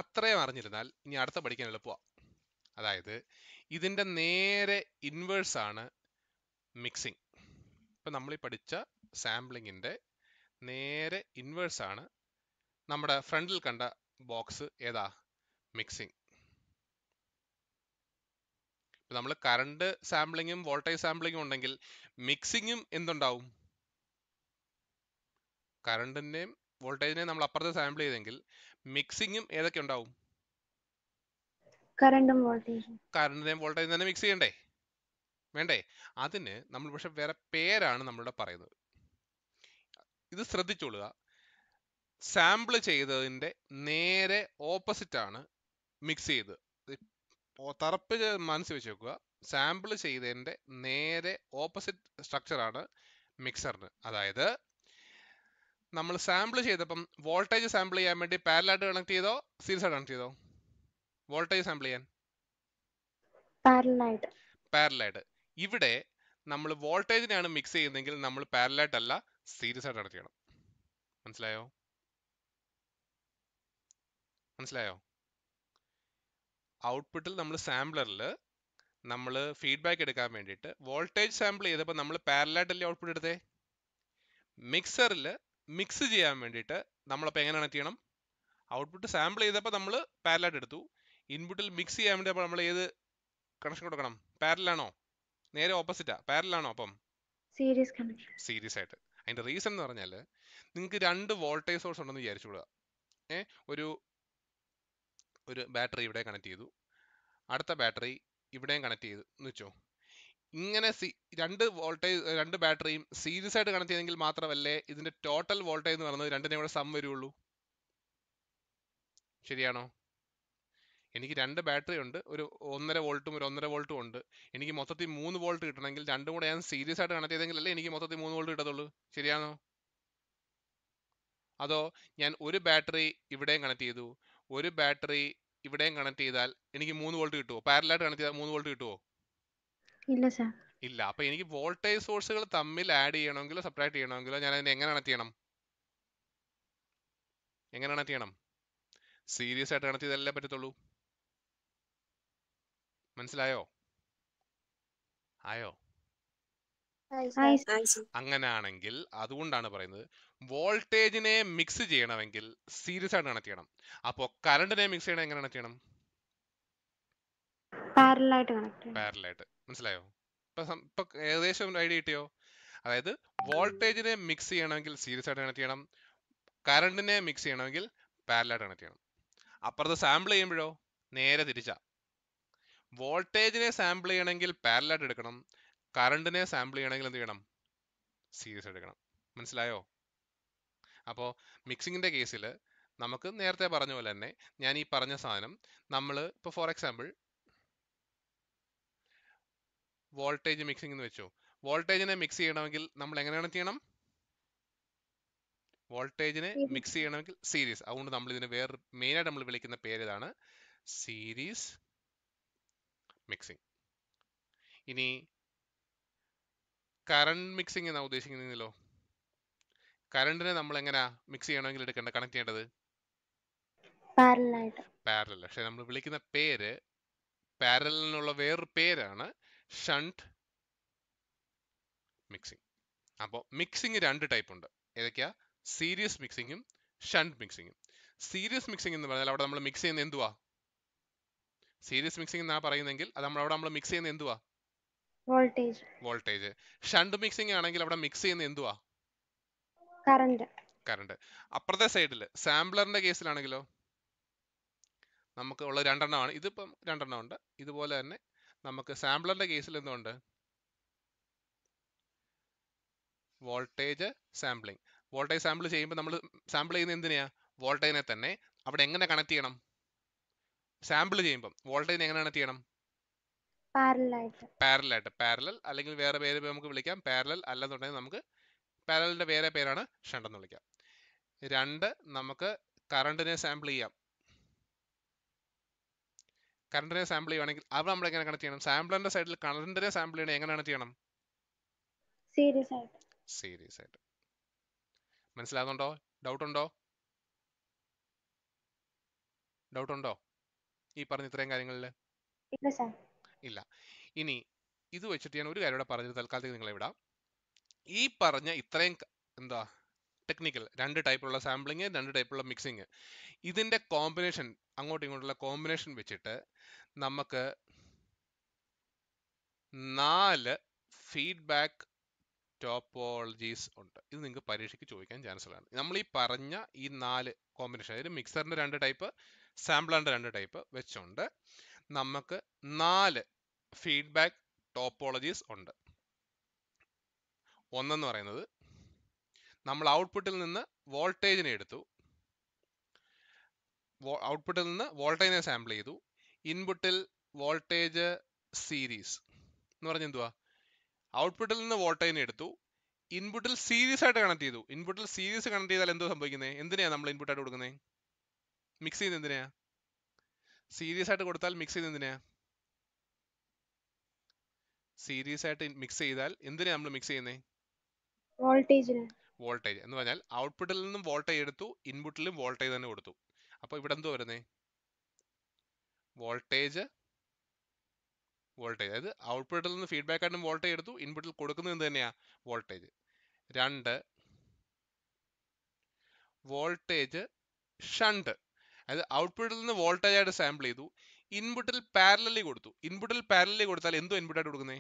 Speaker 1: അത്രയും അറിഞ്ഞിരുന്നാൽ ഇനി അടുത്ത പഠിക്കാൻ എളുപ്പമാണ് അതായത് ഇതിന്റെ നേരെ ഇൻവേഴ്സ് ആണ് മിക്സിംഗ് ഇപ്പം നമ്മൾ ഈ പഠിച്ച സാമ്പിളിങ്ങിൻ്റെ നേരെ ഇൻവേഴ്സ് ആണ് നമ്മുടെ ഫ്രണ്ടിൽ കണ്ട ബോക്സ് ഏതാ മിക്സിംഗ് നമ്മൾ കറണ്ട് സാമ്പിളിങ്ങും വോൾട്ടേജ് സാമ്പിളിങ്ങും ഉണ്ടെങ്കിൽ മിക്സിങ്ങും എന്തുണ്ടാവും കറണ്ടിൻ്റെയും വോൾട്ടേജിനെയും നമ്മൾ അപ്പുറത്തെ സാമ്പിൾ ചെയ്തെങ്കിൽ മിക്സിങ്ങും ഏതൊക്കെ ഉണ്ടാവും കറണ്ടും വോൾട്ടേജും കറണ്ടിനെയും വോൾട്ടേജും തന്നെ മിക്സ് ചെയ്യണ്ടേ വേണ്ടേ അതിന് നമ്മൾ പക്ഷെ വേറെ പേരാണ് നമ്മളിവിടെ പറയുന്നത് ഇത് ശ്രദ്ധിച്ചോളുക സാമ്പിൾ ചെയ്തതിൻ്റെ നേരെ ഓപ്പോസിറ്റ് ആണ് മിക്സ് ചെയ്തത് തറപ്പ് മനസ്സിൽ വെച്ച് വെക്കുക സാമ്പിൾ ചെയ്തതിൻ്റെ നേരെ ഓപ്പോസിറ്റ് സ്ട്രക്ചറാണ് മിക്സറിന് അതായത് നമ്മൾ സാമ്പിൾ ചെയ്തപ്പം വോൾട്ടേജ് സാമ്പിൾ ചെയ്യാൻ വേണ്ടി പാരലായിട്ട് കണക്ട് ചെയ്തോ സീരീസ് ആയിട്ട് കണക്ട് ചെയ്തോ വോൾട്ടേജ് സാമ്പിൾ ചെയ്യാൻ പാരലായിട്ട് ഇവിടെ നമ്മൾ വോൾട്ടേജിനെയാണ് മിക്സ് ചെയ്യുന്നതെങ്കിൽ നമ്മൾ പാരലായിട്ട് അല്ല സീരീസ് ആയിട്ട് കണക്ട് ചെയ്യണം മനസ്സിലായോ മനസ്സിലായോ ഔട്ട്പുട്ടിൽ നമ്മൾ സാമ്പിളറിൽ നമ്മൾ ഫീഡ്ബാക്ക് എടുക്കാൻ വേണ്ടിയിട്ട് വോൾട്ടേജ് സാമ്പിൾ ചെയ്തപ്പോൾ നമ്മൾ പാരലായിട്ടല്ലേ ഔട്ട്പുട്ട് എടുത്തേ മിക്സറിൽ മിക്സ് ചെയ്യാൻ വേണ്ടിയിട്ട് നമ്മളപ്പോൾ എങ്ങനെ കണക്ട് ചെയ്യണം ഔട്ട്പുട്ട് സാമ്പിൾ ചെയ്തപ്പോൾ നമ്മൾ പാരലായിട്ട് എടുത്തു ഇൻപുട്ടിൽ മിക്സ് ചെയ്യാൻ വേണ്ടി അപ്പോൾ നമ്മൾ ഏത് കണക്ഷൻ കൊടുക്കണം പാരലാണോ നേരെ ഓപ്പോസിറ്റാ പാരലാണോ അപ്പം സീരീസ് കണക്ഷൻ സീരീസ് ആയിട്ട് അതിൻ്റെ റീസൺ എന്ന് പറഞ്ഞാൽ നിങ്ങൾക്ക് രണ്ട് വോൾട്ടേജ് സോഴ്സ് ഉണ്ടെന്ന് വിചാരിച്ചു വിടുക ഏഹ് ഒരു ഒരു ബാറ്ററി ഇവിടെ കണക്ട് ചെയ്തു അടുത്ത ബാറ്ററി ഇവിടെയും കണക്ട് ചെയ്തു എന്ന് വെച്ചോ ഇങ്ങനെ സി രണ്ട് വോൾട്ടേജ് രണ്ട് ബാറ്ററിയും സീരീസ് ആയിട്ട് കണക്ട് ചെയ്തെങ്കിൽ മാത്രമല്ലേ ഇതിന്റെ ടോട്ടൽ വോൾട്ടേജ് എന്ന് പറയുന്നത് രണ്ടിനെ കൂടെ സം വരുള്ളൂ ശരിയാണോ എനിക്ക് രണ്ട് ബാറ്ററി ഉണ്ട് ഒരു ഒന്നര വോൾട്ടും ഒരു ഒന്നര വോൾട്ടും ഉണ്ട് എനിക്ക് മൊത്തത്തിൽ മൂന്ന് വോൾട്ട് കിട്ടണമെങ്കിൽ രണ്ടും കൂടെ ഞാൻ സീരീസ് ആയിട്ട് കണക്ട് ചെയ്തെങ്കിലല്ലേ എനിക്ക് മൊത്തത്തിൽ മൂന്ന് വോൾട്ട് കിട്ടത്തുള്ളൂ ശരിയാണോ അതോ ഞാൻ ഒരു ബാറ്ററി ഇവിടെയും കണക്ട് ചെയ്തു ഒരു ബാറ്ററി ഇവിടെയും കണക്ട് ചെയ്താൽ എനിക്ക് മൂന്ന് വോൾട്ട് കിട്ടുമോ പാരലായിട്ട് കണക്ട് ചെയ്താൽ മൂന്ന് വോൾട്ട് കിട്ടുമോ ഇല്ല ഇല്ല അപ്പൊ എനിക്ക് വോൾട്ടേജ് സോഴ്സുകൾ തമ്മിൽ ആഡ് ചെയ്യണമെങ്കിലോ സെപ്പറേറ്റ് ചെയ്യണമെങ്കിലോ ഞാൻ അതിനെ എങ്ങനെ കണക്ട് ചെയ്യണം എങ്ങനെ കണക്ട് ചെയ്യണം സീരിയസ് ആയിട്ട് കണക്ട് ചെയ്തല്ലേ പറ്റത്തുള്ളൂ മനസ്സിലായോ ആയോ അങ്ങനെയാണെങ്കിൽ അതുകൊണ്ടാണ് പറയുന്നത് വോൾട്ടേജിനെ മിക്സ് ചെയ്യണമെങ്കിൽ സീരീസ് ആയിട്ട് കണക്ട് ചെയ്യണം അപ്പോൾ കറണ്ടിനെ മിക്സ് ചെയ്യണം എങ്ങനെ കണക്ട് ചെയ്യണം പാരലായിട്ട് മനസ്സിലായോ ഇപ്പൊ ഏകദേശം ഐഡിയ കിട്ടിയോ അതായത് വോൾട്ടേജിനെ മിക്സ് ചെയ്യണമെങ്കിൽ സീരീസ് ആയിട്ട് കണക്ട് ചെയ്യണം കറണ്ടിനെ മിക്സ് ചെയ്യണമെങ്കിൽ പാരലായിട്ട് കണക്ട് ചെയ്യണം അപ്പുറത്ത് സാമ്പിൾ ചെയ്യുമ്പോഴോ നേരെ തിരിച്ചാ വോൾട്ടേജിനെ സാമ്പിൾ ചെയ്യണമെങ്കിൽ പാരലായിട്ട് എടുക്കണം കറണ്ടിനെ സാമ്പിൾ ചെയ്യണമെങ്കിൽ എന്ത് ചെയ്യണം സീരീസ് എടുക്കണം മനസ്സിലായോ അപ്പോൾ മിക്സിങ്ങിൻ്റെ കേസിൽ നമുക്ക് നേരത്തെ പറഞ്ഞ പോലെ തന്നെ ഞാൻ ഈ പറഞ്ഞ സാധനം നമ്മൾ ഇപ്പോൾ ഫോർ എക്സാമ്പിൾ വോൾട്ടേജ് മിക്സിംഗ് എന്ന് വെച്ചു വോൾട്ടേജിനെ മിക്സ് ചെയ്യണമെങ്കിൽ നമ്മൾ എങ്ങനെയാണ് ചെയ്യണം വോൾട്ടേജിനെ മിക്സ് ചെയ്യണമെങ്കിൽ സീരീസ് അതുകൊണ്ട് നമ്മൾ ഇതിന് വേറെ മെയിനായിട്ട് നമ്മൾ വിളിക്കുന്ന പേര് ഇതാണ് സീരീസ് മിക്സിംഗ് ഇനി കറണ്ട് മിക്സിങ് എന്നാണ് ഉദ്ദേശിക്കുന്നതെങ്കിലോ കറണ്ടിനെ നമ്മൾ എങ്ങനെയാ മിക്സ് ചെയ്യണമെങ്കിൽ എടുക്കേണ്ട കണക്ട് ചെയ്യേണ്ടത് പാരലൽ പക്ഷെ നമ്മൾ വിളിക്കുന്ന പേര് പാരലിനുള്ള വേറൊരു പേരാണ് ഷണ്ട് മിക്സിംഗ് അപ്പോൾ മിക്സിംഗ് രണ്ട് ടൈപ്പ് ഉണ്ട് ഏതൊക്കെയാ സീരിയസ് മിക്സിങ്ങും ഷണ്ട് മിക്സിങ്ങും സീരിയസ് മിക്സിംഗ് എന്ന് പറഞ്ഞാൽ അവിടെ നമ്മൾ മിക്സ് ചെയ്യുന്ന എന്തുവാ സീരിയസ് മിക്സിംഗ് എന്നാ പറയുന്നെങ്കിൽ അത് നമ്മൾ അവിടെ നമ്മൾ മിക്സ് ചെയ്യുന്ന എന്തുവാ വോൾട്ടേജ് വോൾട്ടേജ് ഷണ്ട് മിക്സിംഗ് ആണെങ്കിൽ അവിടെ മിക്സ് ചെയ്യുന്ന എന്തുവാ കറണ്ട് അപ്പുറത്തെ സൈഡില് സാമ്പിളറിന്റെ കേസിലാണെങ്കിലോ നമുക്ക് ഉള്ള രണ്ടെണ്ണമാണ് ഇതിപ്പം രണ്ടെണ്ണം ഉണ്ട് ഇതുപോലെ തന്നെ നമുക്ക് സാമ്പിളറിന്റെ കേസിൽ എന്തുണ്ട് വോൾട്ടേജ് സാമ്പിളിങ് വോൾട്ടേജ് സാമ്പിൾ ചെയ്യുമ്പോൾ നമ്മൾ സാമ്പിൾ ചെയ്യുന്ന എന്തിനാ വോൾട്ടേജിനെ തന്നെ അവിടെ എങ്ങനെ കണക്ട് ചെയ്യണം സാമ്പിൾ ചെയ്യുമ്പോൾ വോൾട്ടേജിനെ എങ്ങനെ കണക്ട് ചെയ്യണം പാരലായിട്ട് പാരലൽ അല്ലെങ്കിൽ വേറെ പേര് നമുക്ക് വിളിക്കാം പാരലൽ അല്ലെന്നുണ്ടെങ്കിൽ നമുക്ക് പാരലിൻ്റെ വേറെ പേരാണ് ഷണ്ട് എന്ന് വിളിക്കാം രണ്ട് നമുക്ക് കറണ്ടിനെ സാമ്പിൾ ചെയ്യാം കറണ്ടിനെ സാമ്പിൾ ചെയ്യുകയാണെങ്കിൽ അത് നമ്മൾ എങ്ങനെ കണക്ട് ചെയ്യണം സാമ്പിളിന്റെ സൈഡിൽ കറണ്ടിനെ സാമ്പിൾ ചെയ്യണം എങ്ങനെയാണ് ചെയ്യണം സീരീസ് ആയിട്ട് സീരീസ് ആയിട്ട് മനസ്സിലാകുന്നുണ്ടോ ഡൗട്ട് ഉണ്ടോ ഡൗട്ട് ഉണ്ടോ ഈ പറഞ്ഞ ഇത്രയും കാര്യങ്ങളിൽ ഇല്ല ഇനി ഇത് വെച്ചിട്ട് ഞാൻ ഒരു കാര്യം ഇവിടെ പറഞ്ഞത് തൽക്കാലത്തേക്ക് നിങ്ങളെ വിടാം ഈ പറഞ്ഞ ഇത്രയും എന്താ ടെക്നിക്കൽ രണ്ട് ടൈപ്പുള്ള സാമ്പിളിങ് രണ്ട് ടൈപ്പുള്ള മിക്സിങ് ഇതിൻ്റെ കോമ്പിനേഷൻ അങ്ങോട്ടും ഇങ്ങോട്ടുള്ള കോമ്പിനേഷൻ വെച്ചിട്ട് നമുക്ക് നാല് ഫീഡ്ബാക്ക് ടോപ്പോളജീസ് ഉണ്ട് ഇത് നിങ്ങൾക്ക് പരീക്ഷയ്ക്ക് ചോദിക്കാൻ ചാൻസ് ഉള്ളതാണ് നമ്മൾ ഈ പറഞ്ഞ ഈ നാല് കോമ്പിനേഷൻ അതായത് മിക്സറിൻ്റെ രണ്ട് ടൈപ്പ് സാമ്പിളിൻ്റെ രണ്ട് ടൈപ്പ് വെച്ചുകൊണ്ട് നമുക്ക് നാല് ഫീഡ്ബാക്ക് ടോപ്പോളജീസ് ഉണ്ട് ഒന്നെന്ന് പറയുന്നത് നമ്മൾ ഔട്ട്പുട്ടിൽ നിന്ന് വോൾട്ടേജിനെ എടുത്തു ഔട്ട്പുട്ടിൽ നിന്ന് വോൾട്ടേജിനെ സാമ്പിൾ ചെയ്തു ഇൻപുട്ടിൽ വോൾട്ടേജ് സീരീസ് എന്ന് പറഞ്ഞ എന്തുവാ ഔട്ട്പുട്ടിൽ നിന്ന് വോൾട്ടേജിനെ എടുത്തു ഇൻപുട്ടിൽ സീരീസ് ആയിട്ട് കണക്ട് ചെയ്തു ഇൻപുട്ടിൽ സീരീസ് കണക്ട് ചെയ്താൽ എന്തോ സംഭവിക്കുന്നത് എന്തിനാണ് നമ്മൾ ഇൻപുട്ടായിട്ട് കൊടുക്കുന്നത് മിക്സ് ചെയ്യുന്നത് എന്തിനാ സീരീസ് ആയിട്ട് കൊടുത്താൽ മിക്സ് ചെയ്യുന്നത് എന്തിനാ സീരീസ് ആയിട്ട് മിക്സ് ചെയ്താൽ എന്തിനാ നമ്മൾ മിക്സ് ചെയ്യുന്നത് വോൾട്ടേജ് എന്ന് പറഞ്ഞാൽ ഔട്ട്പുട്ടിൽ നിന്നും വോൾട്ടേജ് എടുത്തു ഇൻപുട്ടിലും വോൾട്ടേജ് തന്നെ കൊടുത്തു അപ്പോൾ ഇവിടെ എന്തോ വരുന്നേ വോൾട്ടേജ് വോൾട്ടേജ് അതായത് ഔട്ട്പുട്ടിൽ നിന്ന് ഫീഡ്ബാക്ക് ആയിട്ട് വോൾട്ടേജ് എടുത്തു ഇൻപുട്ടിൽ കൊടുക്കുന്നത് എന്ത് തന്നെയാ വോൾട്ടേജ് രണ്ട് വോൾട്ടേജ് ഷണ്ട് അതായത് ഔട്ട്പുട്ടിൽ നിന്ന് വോൾട്ടേജ് ആയിട്ട് സാമ്പിൾ ചെയ്തു ഇൻപുട്ടിൽ പാരലി കൊടുത്തു ഇൻപുട്ടിൽ പാരലി കൊടുത്താൽ എന്തോ ഇൻപുട്ടായിട്ട് കൊടുക്കുന്നേ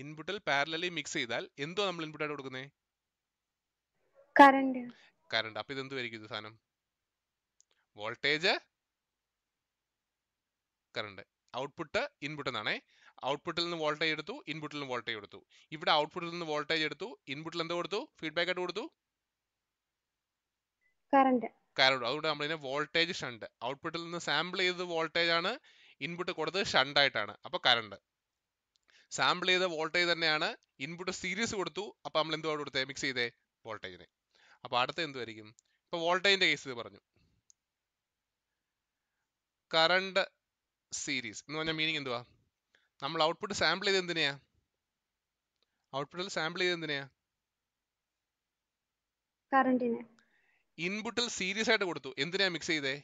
Speaker 1: ഇൻപുട്ടിൽ പാരലി മിക്സ് ചെയ്താൽ എന്തോ നമ്മൾ ഇൻപുട്ട് ആയിട്ട് കൊടുക്കുന്നേ കറണ്ട് അപ്പൊ ഇതെന്ത് വരിക്കും സാധനം വോൾട്ടേജ് കറണ്ട് ഔട്ട്പുട്ട് ഇൻപുട്ട് എന്നാണേ ഔട്ട്പുട്ടിൽ നിന്ന് വോൾട്ടേജ് എടുത്തു ഇൻപുട്ടിൽ നിന്ന് വോൾട്ടേജ് എടുത്തു ഇവിടെ ഔട്ട്പുട്ടിൽ നിന്ന് വോൾട്ടേജ് എടുത്തു ഇൻപുട്ടിൽ എന്ത് കൊടുത്തു ഫീഡ്ബാക്ക് ആയിട്ട് കൊടുത്തു കറണ്ട് അതുകൊണ്ട് അതുകൊണ്ട് ഇതിനെ വോൾട്ടേജ് ഷണ്ട് ഔട്ട്പുട്ടിൽ നിന്ന് സാമ്പിൾ ചെയ്തത് വോൾട്ടേജ് ആണ് ഇൻപുട്ട് കൊടുത്തത് ഷണ്ട് ആയിട്ടാണ് അപ്പോൾ കറണ്ട് സാമ്പിൾ ചെയ്ത വോൾട്ടേജ് തന്നെയാണ് ഇൻപുട്ട് സീരീസ് കൊടുത്തു അപ്പോൾ നമ്മൾ എന്തുവാണ് കൊടുത്തേ മിക്സ് ചെയ്തേ വോൾട്ടേജിനെ അപ്പോൾ അടുത്ത എന്തുമായിരിക്കും ഇപ്പോൾ വോൾട്ടേജിൻ്റെ കേസ് ഇത് പറഞ്ഞു കറണ്ട് സീരീസ് എന്ന് പറഞ്ഞാൽ മീനിങ് എന്തുവാ നമ്മൾ ഔട്ട്പുട്ട് സാമ്പിൾ ചെയ്ത് എന്തിനെയാ ഔട്ട്പുട്ടിൽ സാമ്പിൾ ചെയ്ത് എന്തിനെയാ ഇൻപുട്ടിൽ സീരീസ് ആയിട്ട് കൊടുത്തു എന്തിനാ മിക്സ് ചെയ്തേ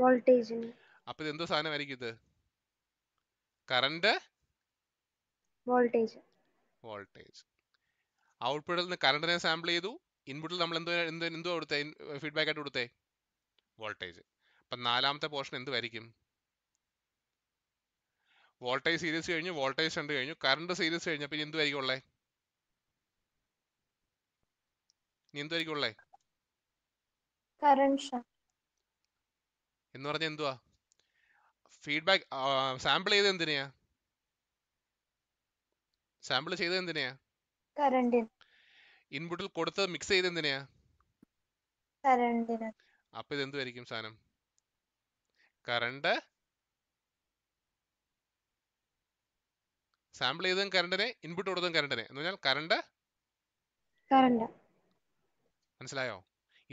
Speaker 1: വോൾട്ടേജിനെ അപ്പൊ ഇത് എന്തോ സാധനമായിരിക്കും ഇത് കറണ്ട് വോൾട്ടേജ് വോൾട്ടേജ് ഔട്ട്പുട്ടിൽ നിന്ന് കറണ്ടിനെ സാമ്പിൾ ചെയ്തു ഇൻപുട്ടിൽ നമ്മൾ എന്തോ എന്തോ എന്തോ കൊടുത്തേ ഫീഡ്ബാക്ക് ആയിട്ട് കൊടുത്തേ വോൾട്ടേജ് അപ്പം നാലാമത്തെ പോർഷൻ എന്തുമായിരിക്കും വോൾട്ടേജ് സീരീസ് കഴിഞ്ഞു വോൾട്ടേജ് കണ്ടു കഴിഞ്ഞു കറണ്ട് സീരീസ് കഴിഞ്ഞു അപ്പം ഇനി എന്തുമായിരിക്കും ഉള്ളേ ഇനി എന്തുമായിരിക്കും ഉള്ളേ എന്ന് പറഞ്ഞ എന്തുവാ ഫീഡ്ബാക്ക് സാമ്പിൾ ചെയ്ത് എന്തിനാ സാമ്പിൾ ചെയ്തത് എന്തിനാ ഇൻപുട്ടിൽ കൊടുത്തത് മിക്സ് ചെയ്ത് എന്തിനാ അപ്പൊ ഇത് എന്തുമായിരിക്കും സാധനം കറണ്ട് സാമ്പിൾ ചെയ്തതും കറണ്ടിനെ ഇൻപുട്ട് കൊടുത്തതും കറണ്ടിനെ എന്ന് പറഞ്ഞാൽ കറണ്ട് മനസ്സിലായോ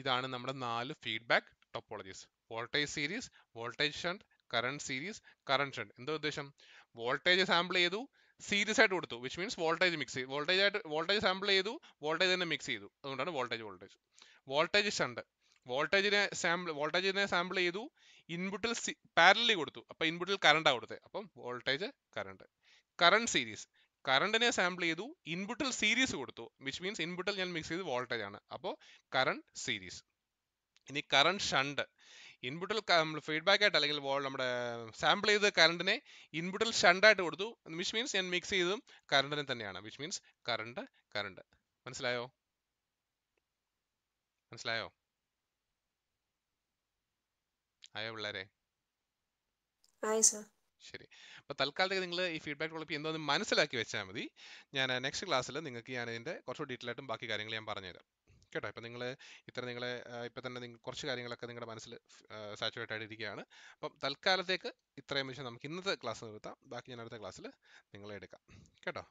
Speaker 1: ഇതാണ് നമ്മുടെ നാല് feedback topologies voltage series voltage shunt current series current shunt എന്താ ഉദ്ദേശം വോൾട്ടേജ് സാമ്പിൾ ചെയ്തു സീരീസ് ആയിട്ട് കൊടുത്തു വിച്ച് മീൻസ് വോൾട്ടേജ് മിക്സ് ചെയ്തു വോൾട്ടേജ് ആയിട്ട് വോൾട്ടേജ് സാമ്പിൾ ചെയ്തു വോൾട്ടേജ് തന്നെ മിക്സ് ചെയ്തു അതുകൊണ്ടാണ് വോൾട്ടേജ് വോൾട്ടേജ് വോൾട്ടേജ് ഷണ്ട് വോൾട്ടേജിനെ സാമ്പിൾ വോൾട്ടേജിനെ സാമ്പിൾ ചെയ്തു ഇൻപുട്ടിൽ പാരലി കൊടുത്തു അപ്പോൾ ഇൻപുട്ടിൽ കറണ്ടാണ് കൊടുത്തത് അപ്പം വോൾട്ടേജ് കറണ്ട് കറണ്ട് സീരീസ് കറണ്ടിനെ സാമ്പിൾ ചെയ്തു ഇൻപുട്ടിൽ സീരീസ് കൊടുത്തു വിച്ച് മീൻസ് ഇൻപുട്ടിൽ ഞാൻ മിക്സ് ചെയ്ത് വോൾട്ടേജ് ആണ് അപ്പോൾ കറണ്ട് സീരീസ് ഇനി കറണ്ട് ഷണ്ട് ഇൻപുട്ടിൽ ഫീഡ്ബാക്ക് ആയിട്ട് അല്ലെങ്കിൽ നമ്മുടെ സാമ്പിൾ ചെയ്ത കറണ്ടിനെ ഇൻപുട്ടിൽ ഷണ്ടായിട്ട് കൊടുത്തു വിച്ച് മീൻസ് ഞാൻ മിക്സ് ചെയ്തതും കറണ്ടിനെ തന്നെയാണ് വിച്ച് മീൻസ് കറണ്ട് കറണ്ട് മനസ്സിലായോ മനസ്സിലായോ ആയോ പിള്ളേരെ ശരി അപ്പോൾ തൽക്കാലത്തേക്ക് നിങ്ങൾ ഈ ഫീഡ്ബാക്ക് ഡെവലപ്പ് എന്തോന്ന് മനസ്സിലാക്കി വെച്ചാൽ മതി ഞാൻ നെക്സ്റ്റ് ക്ലാസ്സിൽ നിങ്ങൾക്ക് ഞാൻ ഇതിന്റെ കുറച്ച് ഡീറ്റെയിൽ ആയിട്ടും ബാക്കി കാര്യങ്ങൾ ഞാൻ പറഞ്ഞുതരാം കേട്ടോ ഇപ്പം നിങ്ങൾ ഇത്ര നിങ്ങളെ ഇപ്പം തന്നെ നിങ്ങൾ കുറച്ച് കാര്യങ്ങളൊക്കെ നിങ്ങളുടെ മനസ്സിൽ സാച്ചുറേറ്റ് ആയിട്ടിരിക്കുകയാണ് അപ്പം തൽക്കാലത്തേക്ക് ഇത്രയും വിഷയം നമുക്ക് ഇന്നത്തെ ക്ലാസ് നിർത്താം ബാക്കി ഞാൻ അടുത്ത ക്ലാസ്സിൽ നിങ്ങളെ എടുക്കാം കേട്ടോ